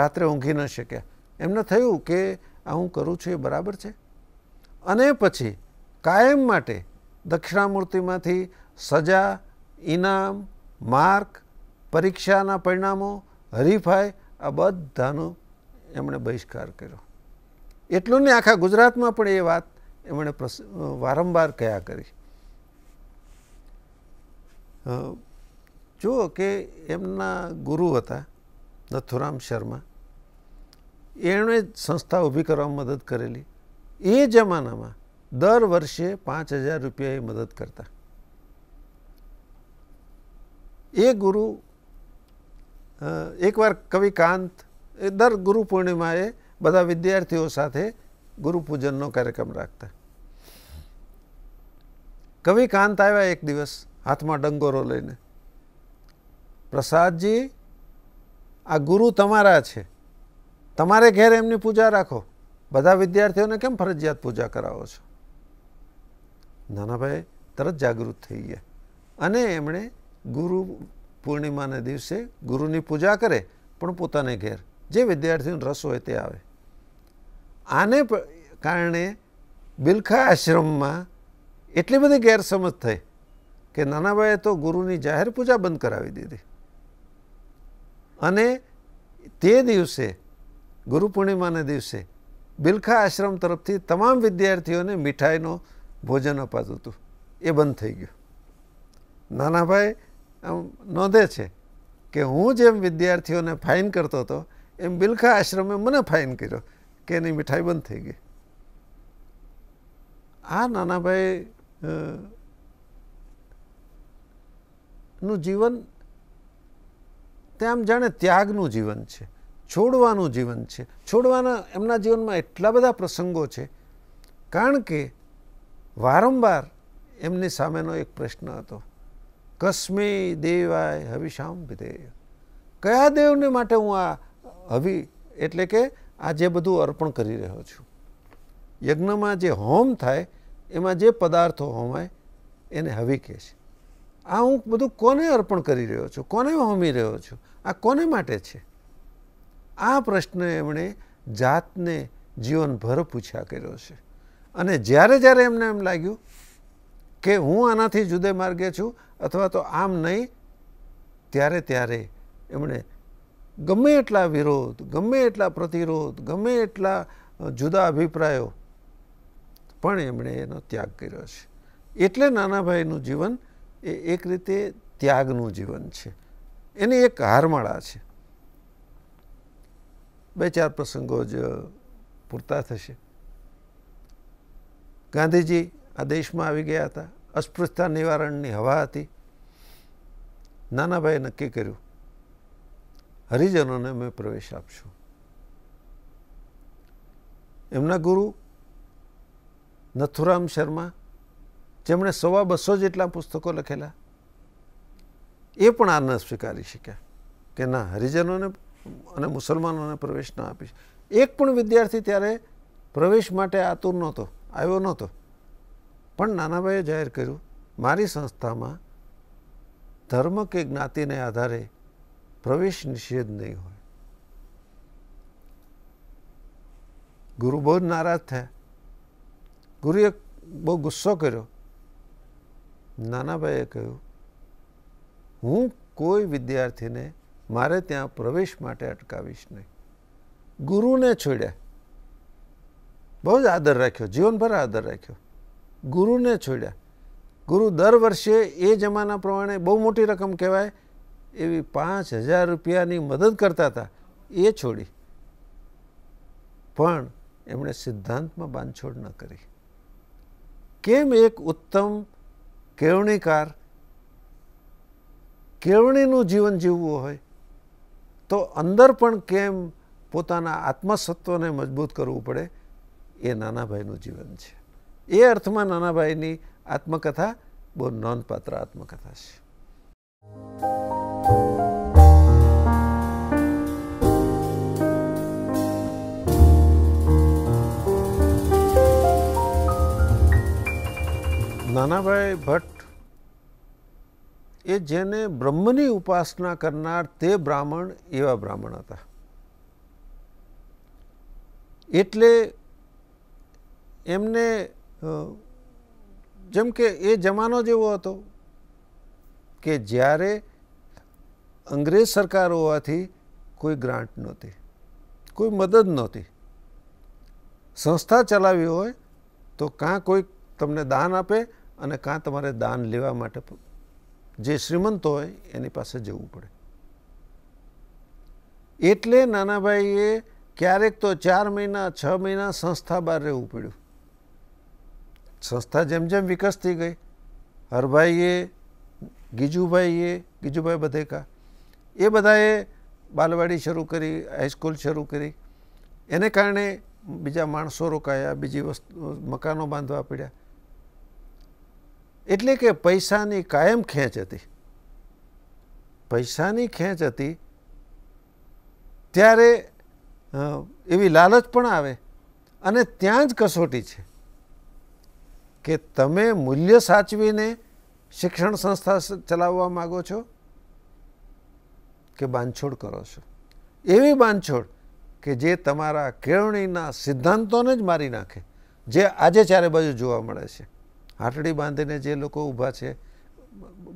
રાત્રે ઊંઘી ન શક્યા એમને થયું કે આ હું કરું છું એ બરાબર છે અને પછી કાયમ માટે દક્ષિણામૂર્તિમાંથી સજા ઇનામ માર્ક પરીક્ષાના પરિણામો હરીફાઈ આ બધાનો એમણે બહિષ્કાર કર્યો એટલું ને આખા ગુજરાતમાં પણ એ વાત એમણે વારંવાર કયા કરી જુઓ કે એમના ગુરુ હતા નથુરામ શર્મા એણે સંસ્થા ઊભી કરવામાં મદદ કરેલી એ જમાનામાં દર વર્ષે પાંચ હજાર રૂપિયા એ મદદ કરતા એ ગુરુ એકવાર કવિકાંત એ દર ગુરુ પૂર્ણિમાએ બધા વિદ્યાર્થીઓ સાથે ગુરુપૂજનનો કાર્યક્રમ રાખતા કવિકાંત આવ્યા એક દિવસ હાથમાં ડંગોરો લઈને પ્રસાદજી આ ગુરુ તમારા છે તમારે ઘેર એમની પૂજા રાખો બધા વિદ્યાર્થીઓને કેમ ફરજિયાત પૂજા કરાવો છો નાનાભાઈ તરત જાગૃત થઈ ગયા અને એમણે ગુરુ પૂર્ણિમાના દિવસે ગુરુની પૂજા કરે પણ પોતાને ઘેર જે વિદ્યાર્થીઓને રસ હોય તે આવે આને કારણે બિલખા આશ્રમમાં એટલી બધી ગેરસમજ થઈ કે નાનાભાઈએ તો ગુરુની જાહેર પૂજા બંધ કરાવી દીધી અને તે દિવસે ગુરુ પૂર્ણિમાના દિવસે બિલખા આશ્રમ તરફથી તમામ વિદ્યાર્થીઓને મીઠાઈનો ભોજન અપાતું હતું એ બંધ થઈ ગયું નાનાભાઈ નોંધે છે કે હું જેમ વિદ્યાર્થીઓને ફાઇન કરતો હતો એમ બિલખા આશ્રમે મને ફાઇન કર્યો કે એની મીઠાઈ બંધ થઈ ગઈ આ નાનાભાઈ નું જીવન આમ જાણે ત્યાગનું જીવન છે છોડવાનું જીવન છે છોડવાના એમના જીવનમાં એટલા બધા પ્રસંગો છે કારણ કે વારંવાર એમની સામેનો એક પ્રશ્ન હતો કસ્મી દેવાય હવિશામ વિધેય કયા દેવને માટે હું આ હવિ એટલે કે આ જે બધું અર્પણ કરી રહ્યો છું યજ્ઞમાં જે હોમ થાય એમાં જે પદાર્થો હોમાય એને હવિ કહે છે આ હું બધું કોને અર્પણ કરી રહ્યો છું કોને હોમી રહ્યો છું આ કોને માટે છે આ પ્રશ્ન એમણે જાતને જીવનભર પૂછ્યા કર્યો છે અને જ્યારે જ્યારે એમને એમ લાગ્યું કે હું આનાથી જુદે માર્ગે છું અથવા તો આમ નહીં ત્યારે ત્યારે એમણે ગમે એટલા વિરોધ ગમે એટલા પ્રતિરોધ ગમે એટલા જુદા અભિપ્રાયો પણ એમણે એનો ત્યાગ કર્યો છે એટલે નાનાભાઈનું જીવન એ એક રીતે ત્યાગનું જીવન છે એની એક હારમાળા છે બે ચાર પ્રસંગો જ પૂરતા થશે ગાંધીજી આ દેશમાં આવી ગયા હતા અસ્પૃશ્યતા નિવારણની હવા હતી નાનાભાઈએ નક્કી કર્યું હરિજનોને મેં પ્રવેશ આપશું એમના ગુરુ નથુરામ શર્મા જેમણે સવા બસો જેટલા પુસ્તકો લખેલા એ પણ આ ન સ્વીકારી શક્યા કે ના હરિજનોને અને મુસલમાનોને પ્રવેશ ન આપીશ એક પણ વિદ્યાર્થી ત્યારે પ્રવેશ માટે આતુર નહોતો આવ્યો નહોતો પણ નાનાભાઈએ જાહેર કર્યું મારી સંસ્થામાં ધર્મ કે જ્ઞાતિને આધારે પ્રવેશ નિષેધ નહીં હોય ગુરુ બહુ નારાજ થયા ગુરુએ બહુ ગુસ્સો કર્યો નાનાભાઈએ કહ્યું હું કોઈ વિદ્યાર્થીને મારે ત્યાં પ્રવેશ માટે અટકાવીશ નહીં ગુરુને છોડ્યા બહુ જ આદર રાખ્યો જીવનભર આદર રાખ્યો ગુરુને છોડ્યા ગુરુ દર વર્ષે એ જમાના પ્રમાણે બહુ મોટી રકમ કહેવાય એવી પાંચ હજાર રૂપિયાની મદદ કરતા હતા એ છોડી પણ એમણે સિદ્ધાંતમાં બાંધછોડ ન કરી કેમ એક ઉત્તમ કેળવણીકાર કેળવણીનું જીવન જીવવું હોય તો અંદર પણ કેમ પોતાના આત્મસત્વને મજબૂત કરવું પડે એ નાનાભાઈનું જીવન છે એ અર્થમાં નાનાભાઈની આત્મકથા બહુ નોંધપાત્ર આત્મકથા છે નાનાભાઈ ભટ્ટ એ જેને બ્રહ્મની ઉપાસના કરનાર તે બ્રાહ્મણ એવા બ્રાહ્મણ હતા એટલે એમને જેમ કે એ જમાનો જેવો હતો કે જ્યારે અંગ્રેજ સરકાર હોવાથી કોઈ ગ્રાન્ટ નહોતી કોઈ મદદ નહોતી સંસ્થા ચલાવી હોય તો કાં કોઈ તમને દાન આપે અને કાં તમારે દાન લેવા માટે જે શ્રીમંત હોય એની પાસે જવું પડે એટલે નાનાભાઈએ ક્યારેક તો ચાર મહિના છ મહિના સંસ્થા બહાર રહેવું પડ્યું સંસ્થા જેમ જેમ વિકસતી ગઈ હરભાઈએ ગીજુભાઈએ ગીજુભાઈ બધેકા એ બધાએ બાલવાડી શરૂ કરી હાઈસ્કૂલ શરૂ કરી એને કારણે બીજા માણસો રોકાયા બીજી વસ્તુ મકાનો બાંધવા પડ્યા એટલે કે પૈસાની કાયમ ખેંચ હતી પૈસાની ખેંચ હતી ત્યારે એવી લાલચ પણ આવે અને ત્યાં જ કસોટી છે કે તમે મૂલ્ય સાચવીને શિક્ષણ સંસ્થા ચલાવવા માગો છો કે બાંધછોડ કરો છો એવી બાંધછોડ કે જે તમારા કેળવણીના સિદ્ધાંતોને જ મારી નાખે જે આજે ચારે બાજુ જોવા મળે છે હાટડી બાંધીને જે લોકો ઊભા છે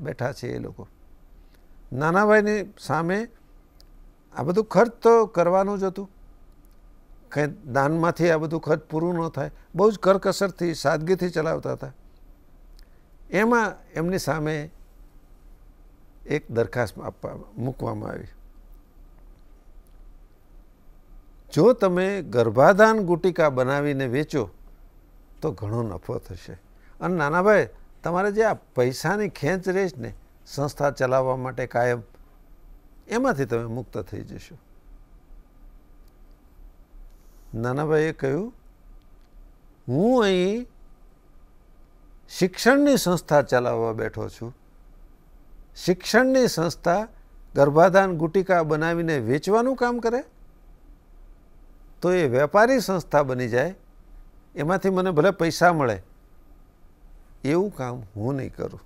બેઠા છે એ લોકો નાનાભાઈની સામે આ બધું ખર્ચ તો કરવાનું જ હતું કંઈ દાનમાંથી આ બધું ખર્ચ પૂરું ન થાય બહુ જ કરકસરથી સાદગીથી ચલાવતા હતા એમાં એમની સામે એક દરખાસ્ત આપવા મૂકવામાં આવી જો તમે ગર્ભાધાન ગુટિકા બનાવીને વેચો તો ઘણો નફો થશે અને નાનાભાઈ તમારે જે આ પૈસાની ખેંચ રહેશ ને સંસ્થા ચલાવવા માટે કાયમ એમાંથી તમે મુક્ત થઈ જશો નાનાભાઈએ કહ્યું હું અહીં શિક્ષણની સંસ્થા ચલાવવા બેઠો છું શિક્ષણની સંસ્થા ગર્ભાધાન ગુટિકા બનાવીને વેચવાનું કામ કરે તો એ વેપારી સંસ્થા બની જાય એમાંથી મને ભલે પૈસા મળે એવું કામ હું નહીં કરું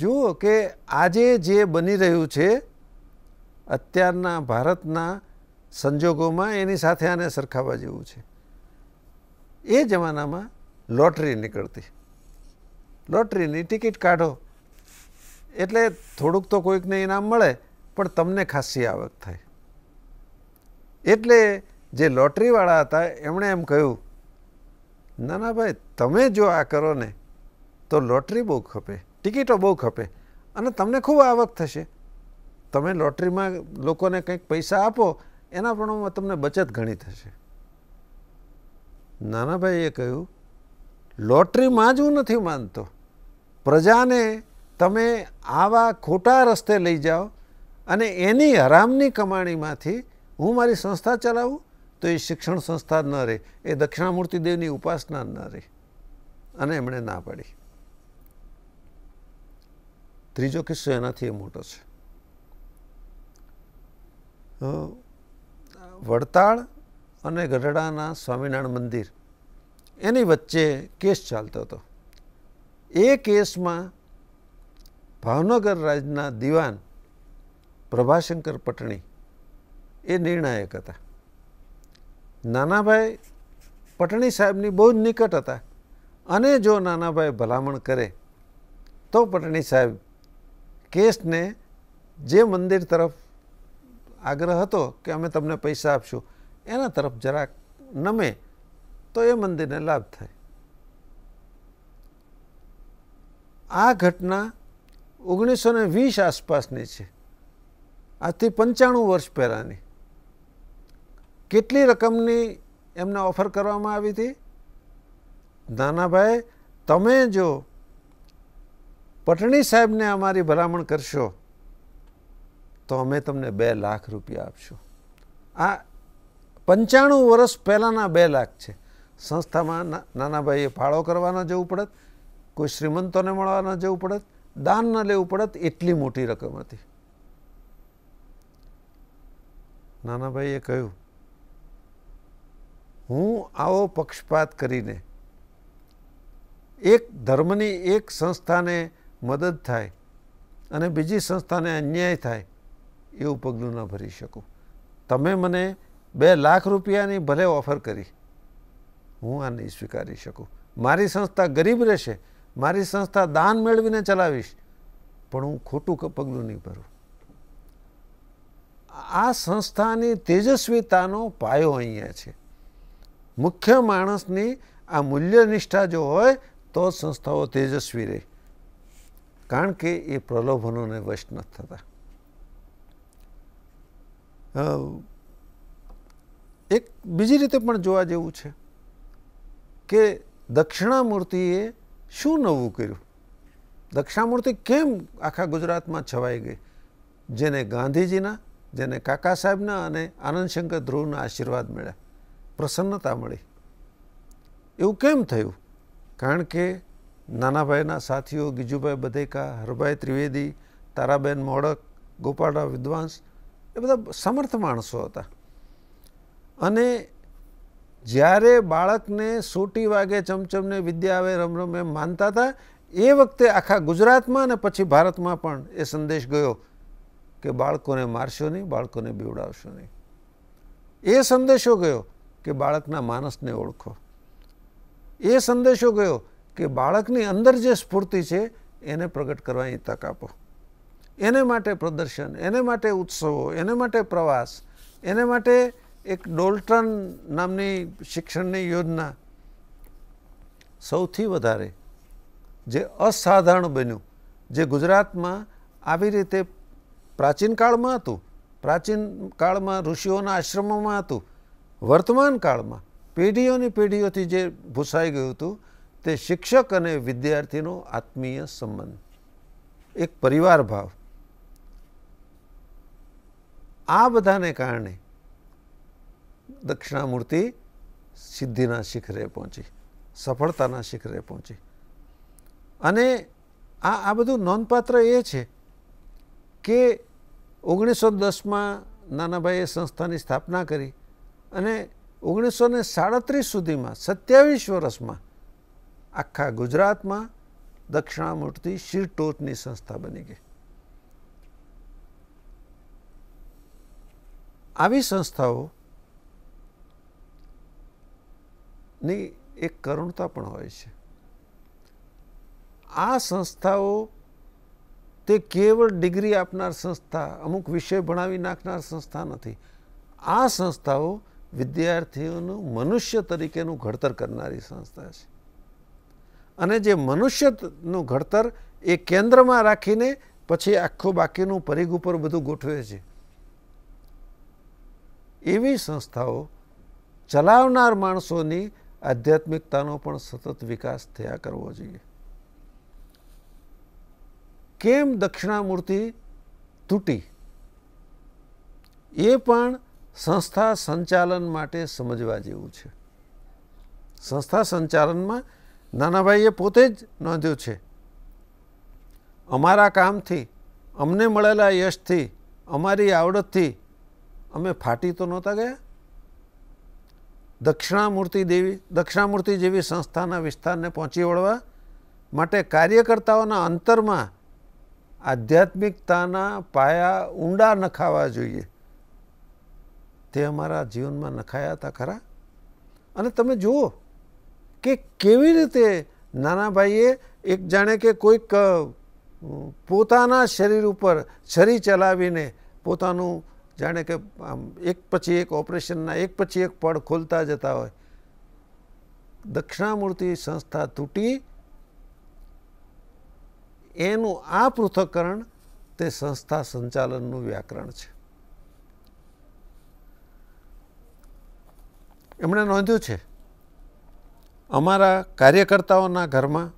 જુઓ કે આજે જે બની રહ્યું છે અત્યારના ભારતના સંજોગોમાં એની સાથે આને સરખાવા જેવું છે એ જમાનામાં લોટરી નીકળતી લોટરીની ટિકિટ કાઢો એટલે થોડુંક તો કોઈકને ઇનામ મળે પણ તમને ખાસી આવક થાય એટલે જે લોટરીવાળા હતા એમણે એમ કહ્યું ના ના ભાઈ તમે જો આ કરો ને તો લોટરી બહુ ખપે ટિકિટો બહુ ખપે અને તમને ખૂબ આવક થશે તમે લોટરીમાં લોકોને કંઈક પૈસા આપો એના પ્રમાણમાં તમને બચત ઘણી થશે નાનાભાઈએ કહ્યું લોટરીમાં જ હું નથી માનતો પ્રજાને તમે આવા ખોટા રસ્તે લઈ જાઓ અને એની હરામની કમાણીમાંથી હું મારી સંસ્થા ચલાવું તો એ શિક્ષણ સંસ્થા ન રહે એ દક્ષિણામૂર્તિ દેવની ઉપાસના ન રહે અને એમણે ના પાડી ત્રીજો કિસ્સો એનાથી એ મોટો છે વડતાળ અને ગઢડાના સ્વામિનારાયણ મંદિર એની વચ્ચે કેસ ચાલતો હતો એ કેસમાં ભાવનગર રાજના દિવાન પ્રભાશંકર પટણી એ નિર્ણાયક હતા નાનાભાઈ પટણી સાહેબની બહુ જ નિકટ હતા અને જો નાનાભાઈ ભલામણ કરે તો પટણી સાહેબ કેસને જે મંદિર તરફ આગ્રહ હતો કે અમે તમને પૈસા આપશું એના તરફ જરાક નમે તો એ મંદિરને લાભ થાય આ ઘટના ઓગણીસો ને વીસ આસપાસની છે આજથી પંચાણું વર્ષ પહેલાંની કેટલી રકમની એમને ઓફર કરવામાં આવી હતી નાનાભાઈ તમે જો પટણી સાહેબને અમારી ભલામણ કરશો તો અમે તમને બે લાખ રૂપિયા આપશું આ પંચાણું વર્ષ પહેલાંના બે લાખ છે સંસ્થામાં નાનાભાઈએ ફાળો કરવાનો જવું પડત કોઈ શ્રીમંતોને મળવાનો જવું પડત દાન ન લેવું પડત એટલી મોટી રકમ હતી નાનાભાઈએ કહ્યું હું આવો પક્ષપાત કરીને એક ધર્મની એક સંસ્થાને મદદ થાય અને બીજી સંસ્થાને અન્યાય થાય એવું પગલું ના ભરી શકું તમે મને બે લાખ રૂપિયાની ભલે ઓફર કરી હું આ નહીં સ્વીકારી શકું મારી સંસ્થા ગરીબ રહેશે મારી સંસ્થા દાન મેળવીને ચલાવીશ પણ હું ખોટું પગલું નહીં ભરું આ સંસ્થાની તેજસ્વીતાનો પાયો અહીંયા છે મુખ્ય માણસની આ મૂલ્યનિષ્ઠા જો હોય તો સંસ્થાઓ તેજસ્વી રહે કારણ કે એ પ્રલોભનોને વશ નથી થતા એક બીજી રીતે પણ જોવા જેવું છે કે દક્ષિણામૂર્તિએ શું નવું કર્યું દક્ષિણામૂર્તિ કેમ આખા ગુજરાતમાં છવાઈ ગઈ જેને ગાંધીજીના જેને કાકા સાહેબના અને આનંદશંકર ધ્રુવના આશીર્વાદ મળ્યા પ્રસન્નતા મળી એવું કેમ થયું કારણ કે નાનાભાઈના સાથીઓ ગીજુભાઈ બધેકા હરભાઈ ત્રિવેદી તારાબેન મોડક ગોપાળરાવ વિદ્વાંસ એ બધા સમર્થ માણસો હતા અને જ્યારે બાળકને સોટી વાગે ચમચમને વિદ્યા આવે રમ રમ એમ માનતા હતા એ વખતે આખા ગુજરાતમાં અને પછી ભારતમાં પણ એ સંદેશ ગયો કે બાળકોને મારશો નહીં બાળકોને બીવડાવશો નહીં એ સંદેશો ગયો કે બાળકના માનસને ઓળખો એ સંદેશો ગયો કે બાળકની અંદર જે સ્ફૂર્તિ છે એને પ્રગટ કરવાની તક આપો એને માટે પ્રદર્શન એને માટે ઉત્સવો એને માટે પ્રવાસ એને માટે એક ડોલ્ટ્રન નામની શિક્ષણની યોજના સૌથી વધારે જે અસાધારણ બન્યું જે ગુજરાતમાં આવી રીતે પ્રાચીન કાળમાં હતું પ્રાચીન કાળમાં ઋષિઓના આશ્રમોમાં હતું વર્તમાન કાળમાં પેઢીઓની પેઢીઓથી જે ભૂસાઈ ગયું હતું તે શિક્ષક અને વિદ્યાર્થીનો આત્મીય સંબંધ એક પરિવાર ભાવ આ બધાને કારણે દક્ષિણામૂર્તિ સિદ્ધિના શિખરે પહોંચી સફળતાના શિખરે પહોંચી અને આ આ બધું નોંધપાત્ર એ છે કે ઓગણીસો દસમાં નાનાભાઈએ સંસ્થાની સ્થાપના કરી અને ઓગણીસો ને સાડત્રીસ સુધીમાં સત્યાવીસ વર્ષમાં આખા ગુજરાતમાં દક્ષિણામૂર્તિ શિરટોચની સંસ્થા બની ગઈ આવી સંસ્થાઓની એક કરુણતા પણ હોય છે આ સંસ્થાઓ તે કેવળ ડિગ્રી આપનાર સંસ્થા અમુક વિષય ભણાવી નાખનાર સંસ્થા નથી આ સંસ્થાઓ વિદ્યાર્થીઓનું મનુષ્ય તરીકેનું ઘડતર કરનારી સંસ્થા છે અને જે મનુષ્યનું ઘડતર એ કેન્દ્રમાં રાખીને પછી આખું બાકીનું પરિઘ ઉપર બધું ગોઠવે છે એવી સંસ્થાઓ ચલાવનાર માણસોની આધ્યાત્મિકતાનો પણ સતત વિકાસ થયા કરવો જોઈએ કેમ દક્ષિણામૂર્તિ તૂટી એ પણ સંસ્થા સંચાલન માટે સમજવા જેવું છે સંસ્થા સંચાલનમાં નાનાભાઈએ પોતે જ નોંધ્યું છે અમારા કામથી અમને મળેલા યશથી અમારી આવડતથી અમે ભાટી તો ન હતા કે દક્ષિણા મૂર્તિ દેવી દક્ષિણા મૂર્તિ જેવી સંસ્થાના વિસ્તારને પોચી ઓળવા માટે કાર્યકર્તાઓના અંતરમાં આધ્યાત્મિકતાના પાયા ઊંડા નખાવા જોઈએ તે અમારા જીવનમાં નખાયા હતા ખરા અને તમે જુઓ કે કેવી રીતે નાના ભાઈએ એક જણે કે કોઈ પોતાના શરીર ઉપર છરી ચલાવીને પોતાનું જાણે કે આમ એક પછી એક ઓપરેશનના એક પછી એક પડ ખોલતા જતા હોય દક્ષિણામૂર્તિ સંસ્થા તૂટી એનું આ પૃથક્કરણ તે સંસ્થા સંચાલનનું વ્યાકરણ છે એમણે નોંધ્યું છે અમારા કાર્યકર્તાઓના ઘરમાં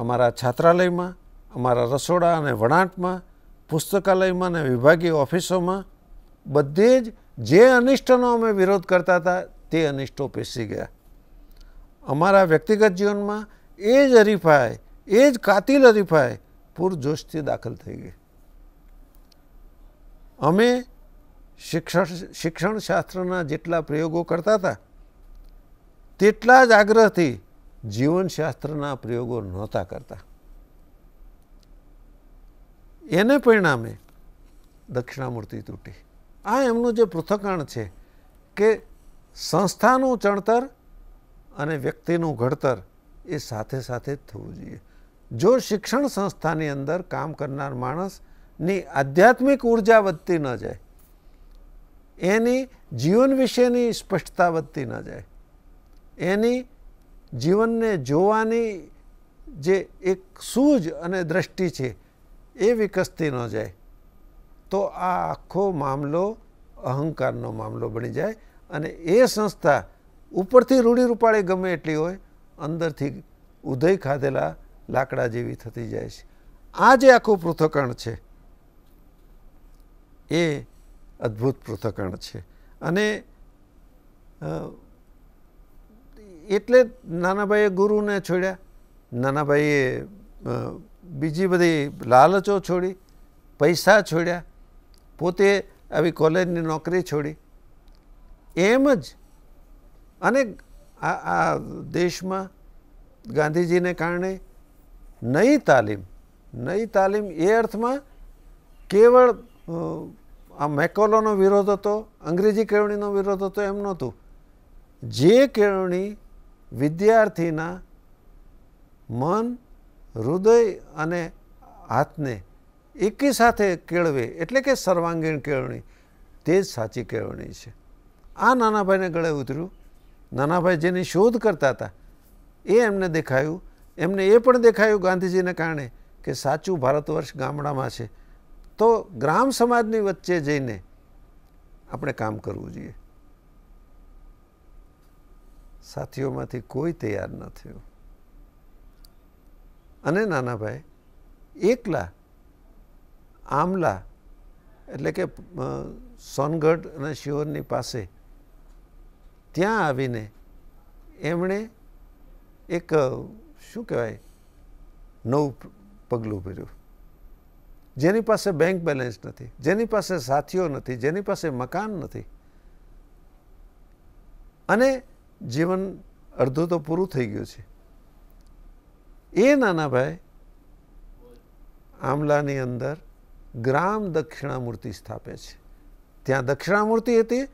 અમારા છાત્રાલયમાં અમારા રસોડા અને વણાટમાં પુસ્તકાલયમાં અને વિભાગીય ઓફિસોમાં બધે જ જે અનિષ્ટનો અમે વિરોધ કરતા હતા તે અનિષ્ટો પેસી ગયા અમારા વ્યક્તિગત જીવનમાં એ જ હરીફાઈ એ જ કાતિલ હરીફાઈ પૂરજોશથી દાખલ થઈ ગઈ અમે શિક્ષણ શિક્ષણશાસ્ત્રના જેટલા પ્રયોગો કરતા હતા તેટલા જ આગ્રહથી જીવનશાસ્ત્રના પ્રયોગો નહોતા કરતા એને પરિણામે દક્ષિણામૂર્તિ તૂટી આ એમનું જે પૃથ્થકરણ છે કે સંસ્થાનું ચણતર અને વ્યક્તિનું ઘડતર એ સાથે સાથે જ થવું જોઈએ જો શિક્ષણ સંસ્થાની અંદર કામ કરનાર માણસની આધ્યાત્મિક ઉર્જા વધતી ન જાય એની જીવન વિશેની સ્પષ્ટતા વધતી ન જાય એની જીવનને જોવાની જે એક સૂઝ અને દ્રષ્ટિ છે એ વિકસતી ન જાય તો આ આખો મામલો અહંકારનો મામલો બની જાય અને એ સંસ્થા ઉપરથી રૂડી ગમે એટલી હોય અંદરથી ઉદય ખાધેલા લાકડા જેવી થતી જાય છે આ જે આખું પૃથકણ છે એ અદ્ભુત પૃથકણ છે અને એટલે નાનાભાઈએ ગુરુને છોડ્યા નાનાભાઈએ બીજી બધી લાલચો છોડી પૈસા છોડ્યા પોતે આવી કોલેજની નોકરી છોડી એમ જ અને આ આ દેશમાં ગાંધીજીને કારણે નઈ તાલીમ નઈ તાલીમ એ અર્થમાં કેવળ આ મેકોલોનો વિરોધ હતો અંગ્રેજી કેળવણીનો વિરોધ હતો એમ નહોતું જે કેળવણી વિદ્યાર્થીના મન હૃદય અને હાથને એકી સાથે કેળવે એટલે કે સર્વાંગીણ કેળવણી તે જ સાચી કેળવણી છે આ નાનાભાઈને ગળે ઉતર્યું નાનાભાઈ જેની શોધ કરતા હતા એ એમને દેખાયું એમને એ પણ દેખાયું ગાંધીજીને કારણે કે સાચું ભારત વર્ષ ગામડામાં છે તો ગ્રામ સમાજની વચ્ચે જઈને આપણે કામ કરવું જોઈએ સાથીઓમાંથી કોઈ તૈયાર ન થયું અને નાનાભાઈ એકલા આમલા એટલે કે સોનગઢ અને શિહોરની પાસે ત્યાં આવીને એમણે એક શું કહેવાય નવું પગલું ભર્યું જેની પાસે બેંક બેલેન્સ નથી જેની પાસે સાથીઓ નથી જેની પાસે મકાન નથી અને જીવન અડધું તો પૂરું થઈ ગયું છે એ નાના ભાઈ આમલાની અંદર ગ્રામ દક્ષિણામૂર્તિ સ્થાપે છે ત્યાં દક્ષિણામૂર્તિ હતી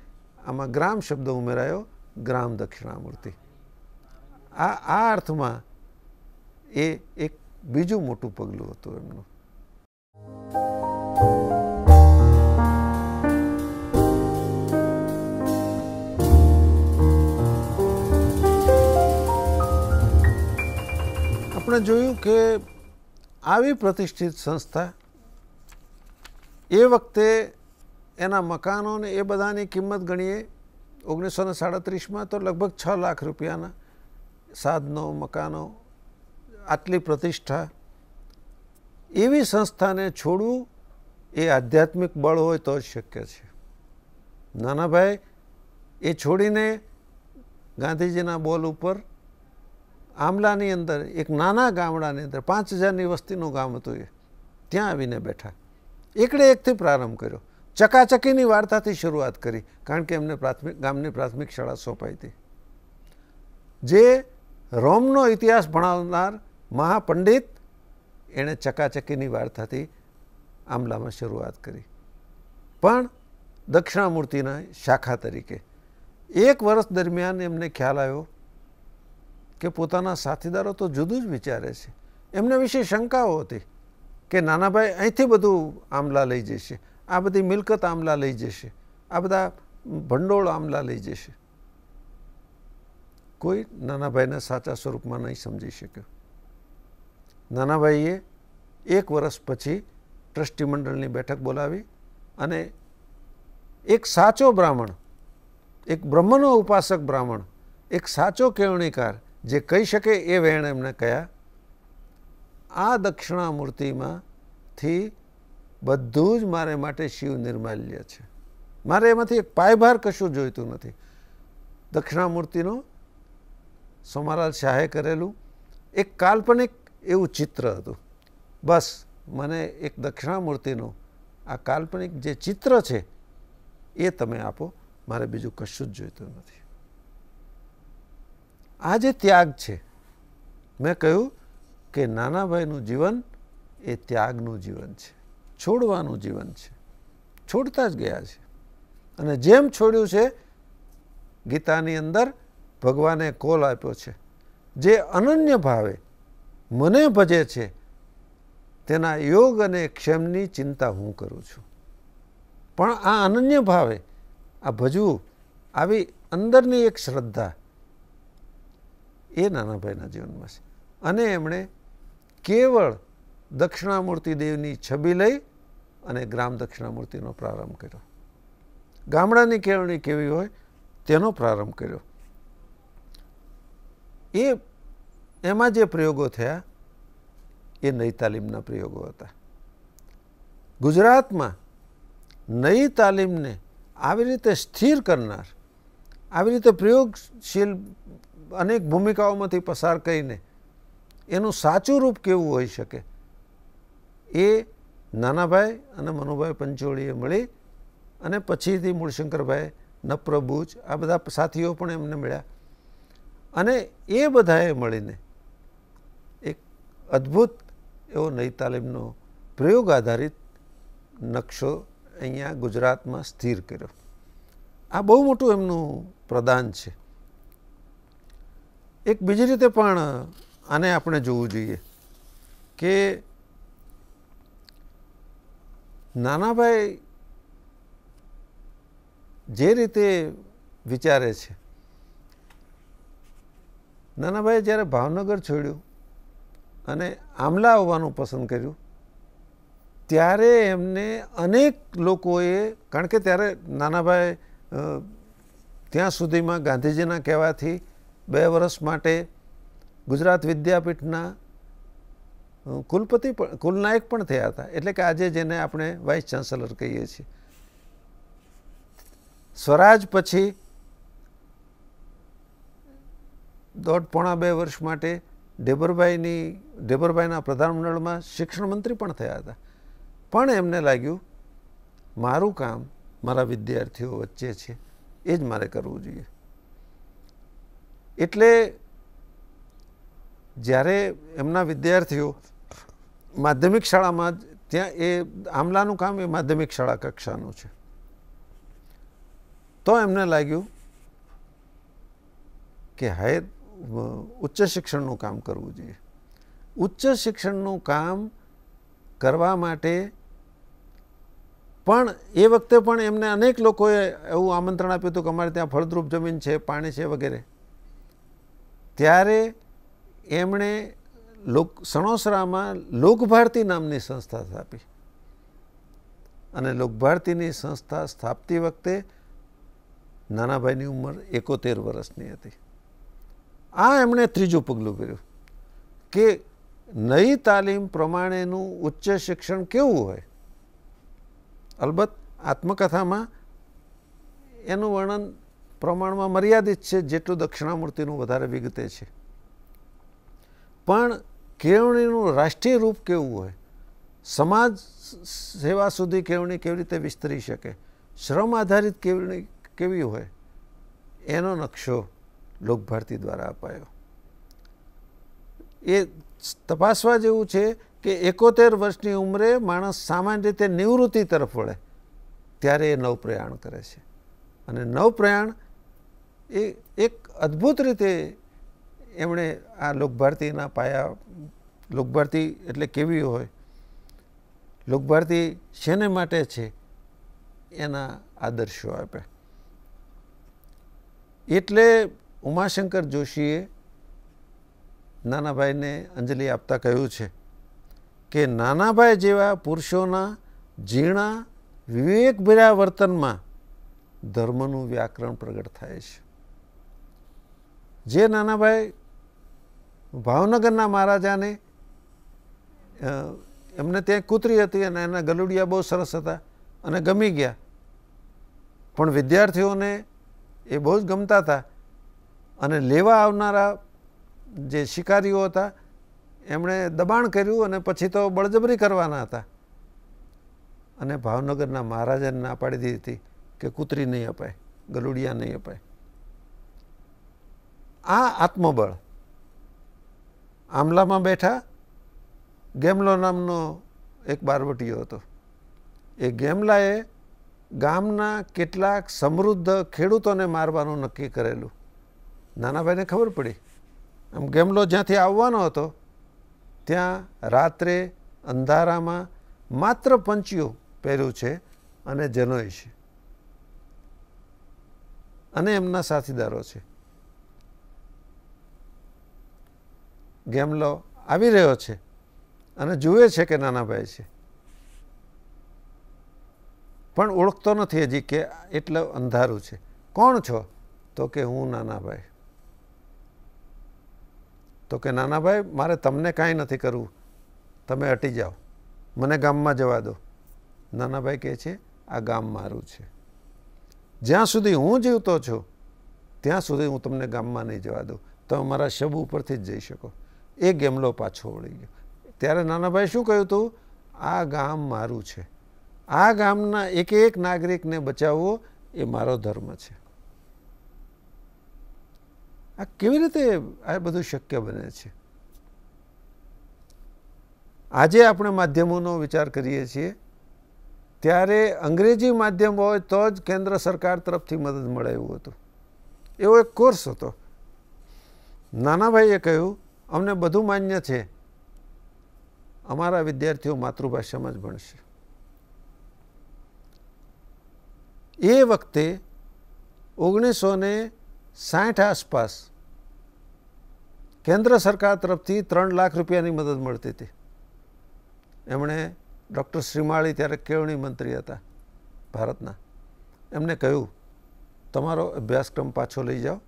આમાં ગ્રામ શબ્દ ઉમેરાયો ગ્રામ દક્ષિણામૂર્તિ આ આ અર્થમાં એ એક બીજું મોટું પગલું હતું એમનું આપણે જોયું કે આવી પ્રતિષ્ઠિત સંસ્થા એ વખતે એના મકાનોને એ બધાની કિંમત ગણીએ ઓગણીસો ને સાડત્રીસમાં તો લગભગ છ લાખ રૂપિયાના સાધનો મકાનો આટલી પ્રતિષ્ઠા એવી સંસ્થાને છોડવું એ આધ્યાત્મિક બળ હોય તો જ શક્ય છે નાનાભાઈ એ છોડીને ગાંધીજીના બોલ ઉપર આમલાની અંદર એક નાના ગામડાની અંદર પાંચ હજારની વસ્તીનું ગામ હતું એ ત્યાં આવીને બેઠા એકડે એકથી પ્રારંભ કર્યો ચકાચકીની વાર્તાથી શરૂઆત કરી કારણ કે એમને પ્રાથમિક ગામની પ્રાથમિક શાળા સોંપાઈ હતી જે રોમનો ઇતિહાસ ભણાવનાર મહાપંડિત એણે ચકાચકીની વાર્તાથી આમલામાં શરૂઆત કરી પણ દક્ષિણામૂર્તિના શાખા તરીકે એક વર્ષ દરમિયાન એમને ખ્યાલ આવ્યો કે પોતાના સાથીદારો તો જુદું જ વિચારે છે એમને વિશે શંકાઓ હતી કે નાનાભાઈ અહીંથી બધું આમલા લઈ જશે આ બધી મિલકત આમલા લઈ જશે આ બધા ભંડોળ આમલા લઈ જશે કોઈ નાનાભાઈને સાચા સ્વરૂપમાં નહીં સમજી શક્યો નાનાભાઈએ એક વર્ષ પછી ટ્રસ્ટી મંડળની બેઠક બોલાવી અને એક સાચો બ્રાહ્મણ એક બ્રહ્મનો ઉપાસક બ્રાહ્મણ એક સાચો કેળવણીકાર જે કહી શકે એ વહેણ એમને કયા આ દક્ષિણામૂર્તિમાંથી બધું જ મારે માટે શિવ નિર્માલ્ય છે મારે એમાંથી એક પાયભાર કશું જોઈતું નથી દક્ષિણામૂર્તિનો સોમાલાલ શાહે કરેલું એક કાલ્પનિક એવું ચિત્ર હતું બસ મને એક દક્ષિણામૂર્તિનું આ કાલ્પનિક જે ચિત્ર છે એ તમે આપો મારે બીજું કશું જ જોઈતું નથી આ જે ત્યાગ છે મેં કહ્યું કે ભાઈનું જીવન એ ત્યાગનું જીવન છે છોડવાનું જીવન છે છોડતા જ ગયા છે અને જેમ છોડ્યું છે ગીતાની અંદર ભગવાને કોલ આપ્યો છે જે અનન્ય ભાવે મને ભજે છે તેના યોગ અને ક્ષેમની ચિંતા હું કરું છું પણ આ અનન્ય ભાવે આ ભજવું આવી અંદરની એક શ્રદ્ધા એ નાના ભાઈના જીવનમાં છે અને એમણે કેવળ દક્ષિણામૂર્તિ દેવની છબી લઈ અને ગ્રામ દક્ષિણામૂર્તિનો પ્રારંભ કર્યો ગામડાની કેળવણી કેવી હોય તેનો પ્રારંભ કર્યો એ એમાં જે પ્રયોગો થયા એ નઈ તાલીમના પ્રયોગો હતા ગુજરાતમાં નઈ તાલીમને આવી રીતે સ્થિર કરનાર આવી રીતે પ્રયોગશીલ અનેક ભૂમિકાઓમાંથી પસાર કરીને એનું સાચું રૂપ કેવું હોઈ શકે એ નાનાભાઈ અને મનુભાઈ પંચોળીએ મળી અને પછીથી મૂળશંકરભાઈ નપ્રભુજ આ બધા સાથીઓ પણ એમને મળ્યા અને એ બધાએ મળીને એક અદ્ભુત એવો નઈ તાલીમનો પ્રયોગ આધારિત નકશો અહીંયા ગુજરાતમાં સ્થિર કર્યો આ બહુ મોટું એમનું પ્રદાન છે એક બીજી રીતે પણ આને આપણે જોવું જોઈએ કે નાનાભાઈ જે રીતે વિચારે છે નાનાભાઈએ જ્યારે ભાવનગર છોડ્યું અને આમલા આવવાનું પસંદ કર્યું ત્યારે એમને અનેક લોકોએ કારણ કે ત્યારે નાનાભાઈ ત્યાં સુધીમાં ગાંધીજીના કહેવાથી બે વર્ષ માટે ગુજરાત વિદ્યાપીઠના કુલપતિ પણ કુલનાયક પણ થયા હતા એટલે કે આજે જેને આપણે વાઇસ ચાન્સેલર કહીએ છીએ સ્વરાજ પછી દોઢ પોણા બે વર્ષ માટે ડેબરભાઈની ડેબરભાઈના પ્રધાનમંડળમાં શિક્ષણ મંત્રી પણ થયા હતા પણ એમને લાગ્યું મારું કામ મારા વિદ્યાર્થીઓ વચ્ચે છે એ જ મારે કરવું જોઈએ એટલે જ્યારે એમના વિદ્યાર્થીઓ માધ્યમિક શાળામાં જ ત્યાં એ આમલાનું કામ એ માધ્યમિક શાળા કક્ષાનું છે તો એમને લાગ્યું કે હાય ઉચ્ચ શિક્ષણનું કામ કરવું જોઈએ ઉચ્ચ શિક્ષણનું કામ કરવા માટે પણ એ વખતે પણ એમને અનેક લોકોએ એવું આમંત્રણ આપ્યું હતું કે અમારે ત્યાં ફળદ્રુપ જમીન છે પાણી છે વગેરે ત્યારે એમણે લોક સણોસરામાં લોકભારતી નામની સંસ્થા સ્થાપી અને લોકભારતીની સંસ્થા સ્થાપતી વખતે નાનાભાઈની ઉંમર એકોતેર વર્ષની હતી આ એમણે ત્રીજું પગલું કર્યું કે નવી તાલીમ પ્રમાણેનું ઉચ્ચ શિક્ષણ કેવું હોય અલબત્ત આત્મકથામાં એનું વર્ણન પ્રમાણમાં મર્યાદિત છે જેટલું દક્ષિણામૂર્તિનું વધારે વિગતે છે પણ કેળવણીનું રાષ્ટ્રીય રૂપ કેવું હોય સમાજ સેવા સુધી કેળવણી કેવી રીતે વિસ્તરી શકે શ્રમ આધારિત કેવણી કેવી હોય એનો નકશો લોકભારતી દ્વારા અપાયો એ તપાસવા જેવું છે કે એકોતેર વર્ષની ઉંમરે માણસ સામાન્ય રીતે નિવૃત્તિ તરફ વળે ત્યારે એ નવપ્રયાણ કરે છે અને નવપ્રયાણ એ એક અદ્ભુત રીતે એમણે આ લોકભારતીના પાયા લોકભારતી એટલે કેવી હોય લોકભારતી શેને માટે છે એના આદર્શો આપે એટલે ઉમાશંકર જોશીએ નાનાભાઈને અંજલિ આપતા કહ્યું છે કે નાનાભાઈ જેવા પુરુષોના ઝીણા વિવેકભર્યા વર્તનમાં ધર્મનું વ્યાકરણ પ્રગટ થાય છે જે નાનાભાઈ ભાવનગરના મહારાજાને એમને ત્યાં કૂતરી હતી અને એના ગલુડિયા બહુ સરસ હતા અને ગમી ગયા પણ વિદ્યાર્થીઓને એ બહુ જ ગમતા હતા અને લેવા આવનારા જે શિકારીઓ હતા એમણે દબાણ કર્યું અને પછી તો બળજબરી કરવાના હતા અને ભાવનગરના મહારાજાને ના પાડી દીધી હતી કે કૂતરી નહીં અપાય ગલુડિયા નહીં અપાય આ આત્મબળ આંબલામાં બેઠા ગેમલો નામનો એક બારવટીયો હતો એ ગેમલાએ ગામના કેટલાક સમૃદ્ધ ખેડૂતોને મારવાનું નક્કી કરેલું નાનાભાઈને ખબર પડી આમ ગેમલો જ્યાંથી આવવાનો હતો ત્યાં રાત્રે અંધારામાં માત્ર પંચિયું પહેર્યું છે અને જનોય છે અને એમના સાથીદારો છે ગેમલો આવી રહ્યો છે અને જુએ છે કે નાના ભાઈ છે પણ ઓળખતો નથી હજી કે એટલું અંધારું છે કોણ છો તો કે હું નાનાભાઈ તો કે નાનાભાઈ મારે તમને કાંઈ નથી કરવું તમે અટી જાઓ મને ગામમાં જવા દો નાનાભાઈ કહે છે આ ગામ મારું છે જ્યાં સુધી હું જીવતો છું ત્યાં સુધી હું તમને ગામમાં નહીં જવા દઉં તમે મારા શબ ઉપરથી જ જઈ શકો એ ગેમલો પાછો વળી ગયો ત્યારે નાનાભાઈ શું કહ્યું હતું આ ગામ મારું છે આ ગામના એક એક નાગરિકને બચાવવો એ મારો ધર્મ છે આ કેવી રીતે આ બધું શક્ય બને છે આજે આપણે માધ્યમોનો વિચાર કરીએ છીએ ત્યારે અંગ્રેજી માધ્યમ હોય તો જ કેન્દ્ર સરકાર તરફથી મદદ મળે એવું હતું એવો એક કોર્સ હતો નાનાભાઈએ કહ્યું અમને બધું માન્ય છે અમારા વિદ્યાર્થીઓ માતૃભાષામાં જ ભણશે એ વખતે ઓગણીસો ને સાઠ આસપાસ કેન્દ્ર સરકાર તરફથી ત્રણ લાખ રૂપિયાની મદદ મળતી હતી એમણે ડૉક્ટર શ્રીમાળી ત્યારે કેળવણી મંત્રી હતા ભારતના એમને કહ્યું તમારો અભ્યાસક્રમ પાછો લઈ જાઓ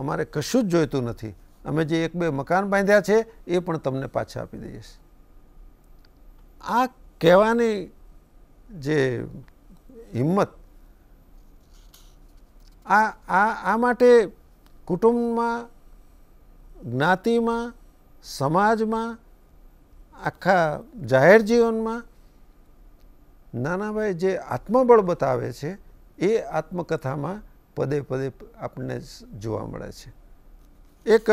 અમારે કશું જ જોઈતું નથી અમે જે એક બે મકાન બાંધ્યા છે એ પણ તમને પાછા આપી દઈએ છીએ આ કહેવાની જે હિંમત આ આ આ માટે કુટુંબમાં જ્ઞાતિમાં સમાજમાં આખા જાહેર જીવનમાં નાનાભાઈ જે આત્મબળ બતાવે છે એ આત્મકથામાં પદે પદે આપણને જોવા મળે છે એક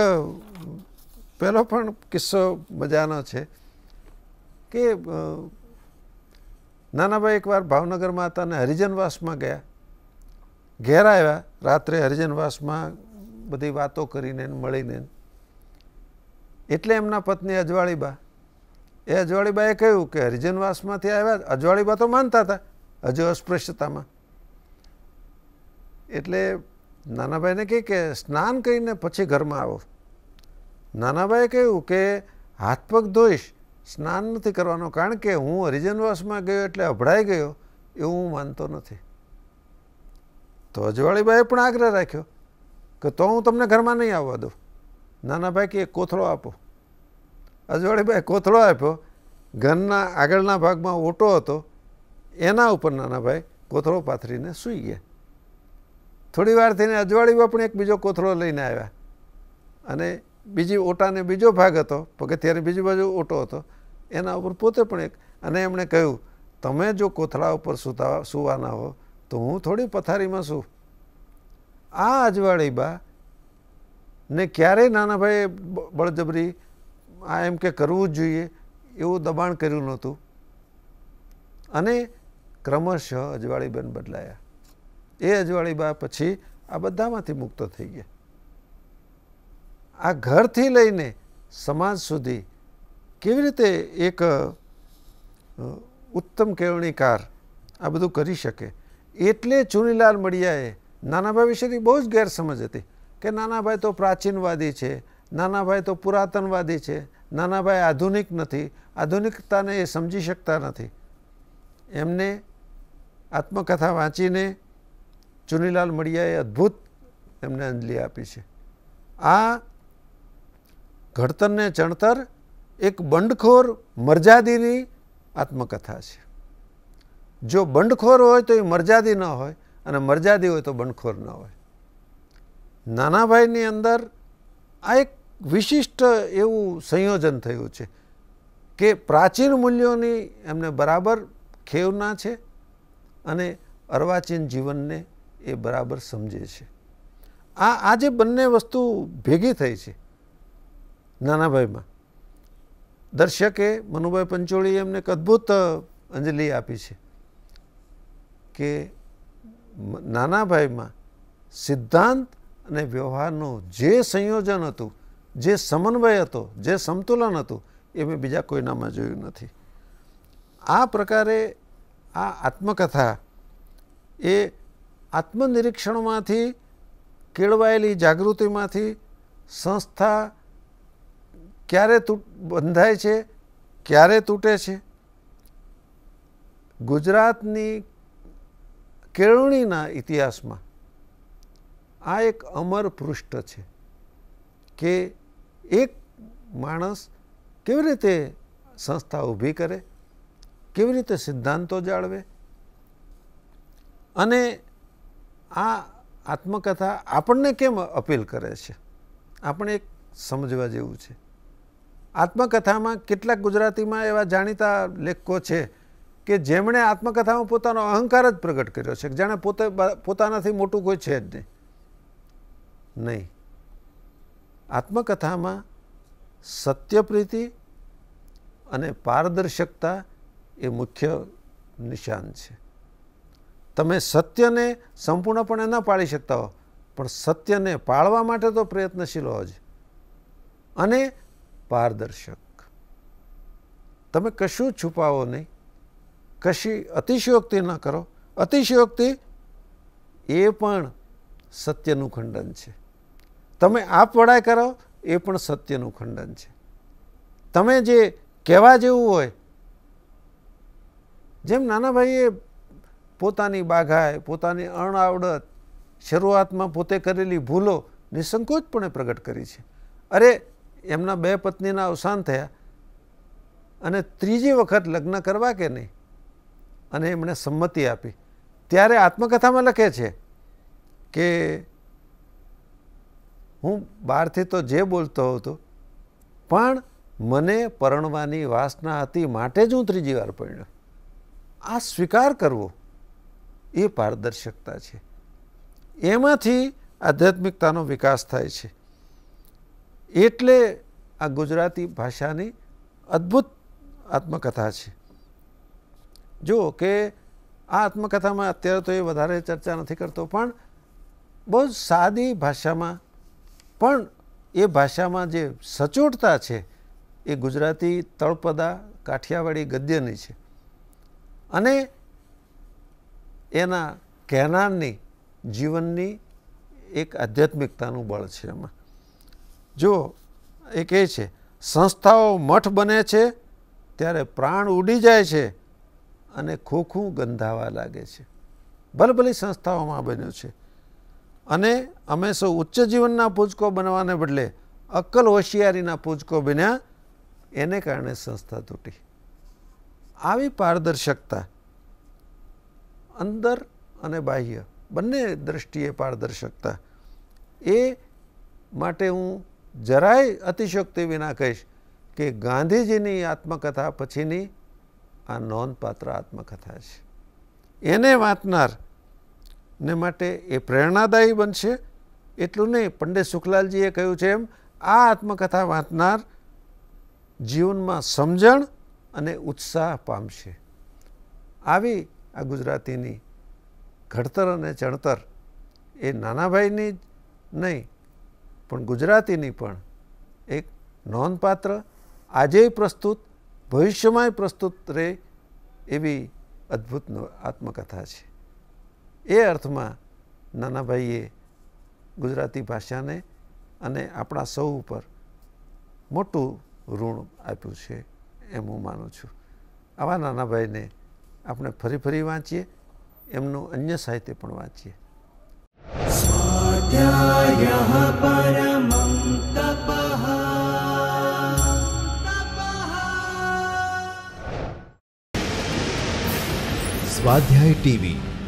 પહેલો પણ કિસ્સો મજાનો છે કે નાનાભાઈ એકવાર ભાવનગરમાં હતા અને હરિજનવાસમાં ગયા ઘેર આવ્યા રાત્રે હરિજનવાસમાં બધી વાતો કરીને મળીને એટલે એમના પત્ની અજવાળીબા એ અજવાળીબાએ કહ્યું કે હરિજનવાસમાંથી આવ્યા અજવાળીબા તો માનતા હતા હજુ અસ્પૃશ્યતામાં એટલે નાનાભાઈને કહે કે સ્નાન કરીને પછી ઘરમાં આવો નાનાભાઈએ કહ્યું કે હાથ પગ ધોઈશ સ્નાન નથી કરવાનો કારણ કે હું હરિજનવાસમાં ગયો એટલે અભડાઈ ગયો એવું હું માનતો નથી તો અજવાળીબાઈએ પણ આગ્રહ રાખ્યો કે તો હું તમને ઘરમાં નહીં આવવા દઉં નાનાભાઈ કે એક કોથળો આપો અજવાળીબાઈ કોથળો આપ્યો ઘરના આગળના ભાગમાં ઓટો હતો એના ઉપર નાનાભાઈ કોથળો પાથરીને સૂઈ ગયા થોડી વાર થઈને અજવાળીમાં પણ એક બીજો કોથળો લઈને આવ્યા અને બીજી ઓટાને બીજો ભાગ હતો પગથિયારે બીજી બાજુ ઓટો હતો એના ઉપર પોતે પણ એક અને એમણે કહ્યું તમે જો કોથળા ઉપર સૂતા સૂવાના હો તો હું થોડી પથારીમાં સૂ આ અજવાળી બા ને ક્યારેય નાના ભાઈએ બળજબરી આ એમ કે કરવું જ જોઈએ એવું દબાણ કર્યું નહોતું અને ક્રમશઃ અજવાળીબેન બદલાયા એ અજવાળી બા પછી આ બધામાંથી મુક્ત થઈ ગયા આ ઘરથી લઈને સમાજ સુધી કેવી રીતે એક ઉત્તમ કેળવણીકાર આ બધું કરી શકે એટલે ચુનીલાલ મડિયાએ નાનાભાઈ વિશેની બહુ જ ગેરસમજ હતી કે નાનાભાઈ તો પ્રાચીનવાદી છે નાનાભાઈ તો પુરાતનવાદી છે નાનાભાઈ આધુનિક નથી આધુનિકતાને એ સમજી શકતા નથી એમને આત્મકથા વાંચીને ચુનીલાલ મડિયાએ અદ્ભુત એમને અંજલિ આપી છે આ ઘડતરને ચણતર એક બંડખોર મરજાદીની આત્મકથા છે જો બંડખોર હોય તો એ મરજાદી ન હોય અને મરજાદી હોય તો બંડખોર ન હોય નાનાભાઈની અંદર આ એક વિશિષ્ટ એવું સંયોજન થયું છે કે પ્રાચીન મૂલ્યોની એમને બરાબર ખેવના છે અને અર્વાચીન જીવનને એ બરાબર સમજે છે આ આજે બંને વસ્તુ ભેગી થઈ છે નાનાભાઈમાં દર્શકે મનુભાઈ પંચોળીએ એમને એક અંજલિ આપી છે કે નાનાભાઈમાં સિદ્ધાંત અને વ્યવહારનું જે સંયોજન હતું જે સમન્વય હતો જે સમતુલન હતું એ મેં બીજા કોઈનામાં જોયું નથી આ પ્રકારે આ આત્મકથા એ આત્મનિરીક્ષણમાંથી કેળવાયેલી જાગૃતિમાંથી સંસ્થા ક્યારે તૂટ બંધાય છે ક્યારે તૂટે છે ગુજરાતની કેળવણીના ઇતિહાસમાં આ એક અમર પૃષ્ઠ છે કે એક માણસ કેવી રીતે સંસ્થા ઊભી કરે કેવી રીતે સિદ્ધાંતો જાળવે અને આ આત્મકથા આપણને કેમ અપીલ કરે છે આપણે એક સમજવા જેવું છે આત્મકથામાં કેટલાક ગુજરાતીમાં એવા જાણીતા લેખકો છે કે જેમણે આત્મકથામાં પોતાનો અહંકાર જ પ્રગટ કર્યો છે જાણે પોતે પોતાનાથી મોટું કોઈ છે જ નહીં નહીં આત્મકથામાં સત્યપ્રીતિ અને પારદર્શકતા એ મુખ્ય નિશાન છે તમે સત્યને સંપૂર્ણપણે ન પાળી શકતા હો પણ સત્યને પાળવા માટે તો પ્રયત્નશીલ હો જ અને પારદર્શક તમે કશું છુપાવો નહીં કશી અતિશયોક્તિ ન કરો અતિશયોક્તિ એ પણ સત્યનું ખંડન છે તમે આપવડાય કરો એ પણ સત્યનું ખંડન છે તમે જે કહેવા જેવું હોય જેમ નાના નાનાભાઈએ પોતાની બાઘાઈ પોતાની અણઆવડત શરૂઆતમાં પોતે કરેલી ભૂલો નિસંકોચપણે પ્રગટ કરી છે અરે એમના બે પત્નીના અવસાન થયા અને ત્રીજી વખત લગ્ન કરવા કે નહીં અને એમણે સંમતિ આપી ત્યારે આત્મકથામાં લખે છે કે હું બહારથી તો જે બોલતો હતો પણ મને પરણવાની વાસના હતી માટે જ હું ત્રીજી વાર પરણ્યો આ સ્વીકાર કરવો એ પારદર્શકતા છે એમાંથી આધ્યાત્મિકતાનો વિકાસ થાય છે એટલે આ ગુજરાતી ભાષાની અદ્ભુત આત્મકથા છે જો કે આ આત્મકથામાં અત્યારે તો એ વધારે ચર્ચા નથી કરતો પણ બહુ સાદી ભાષામાં પણ એ ભાષામાં જે સચોટતા છે એ ગુજરાતી તળપદા કાઠિયાવાડી ગદ્યની છે અને એના કહેનારની જીવનની એક આધ્યાત્મિકતાનું બળ છે એમાં જો એ કહે છે સંસ્થાઓ મઠ બને છે ત્યારે પ્રાણ ઉડી જાય છે અને ખોખું ગંધાવા લાગે છે ભલભલી સંસ્થાઓમાં બન્યું છે અને અમે સૌ ઉચ્ચ જીવનના પૂજકો બનવાને બદલે અક્કલ હોશિયારીના પૂજકો બન્યા એને કારણે સંસ્થા તૂટી આવી પારદર્શકતા અંદર અને બાહ્ય બંને દ્રષ્ટિએ પારદર્શકતા એ માટે હું જરાય અતિશક્તિ વિના કહીશ કે ગાંધીજીની આત્મકથા પછીની આ નોંધપાત્ર આત્મકથા છે એને વાંચનાર ને માટે એ પ્રેરણાદાયી બનશે એટલું નહીં પંડિત સુખલાલજીએ કહ્યું છે એમ આ આત્મકથા વાંચનાર જીવનમાં સમજણ અને ઉત્સાહ પામશે આવી આ ગુજરાતીની ઘડતર અને ચણતર એ નાનાભાઈની જ નહીં પણ ગુજરાતીની પણ એક નોંધપાત્ર આજે પ્રસ્તુત ભવિષ્યમાંય પ્રસ્તુત રહે એવી અદ્ભુત આત્મકથા છે એ અર્થમાં નાનાભાઈએ ગુજરાતી ભાષાને અને આપણા સૌ ઉપર મોટું ઋણ આપ્યું છે એમ હું માનું છું આવા નાનાભાઈને આપણે ફરી ફરી વાંચીએ એમનું અન્ય સાહિત્ય પણ વાંચીએ સ્વાધ્યાય ટીવી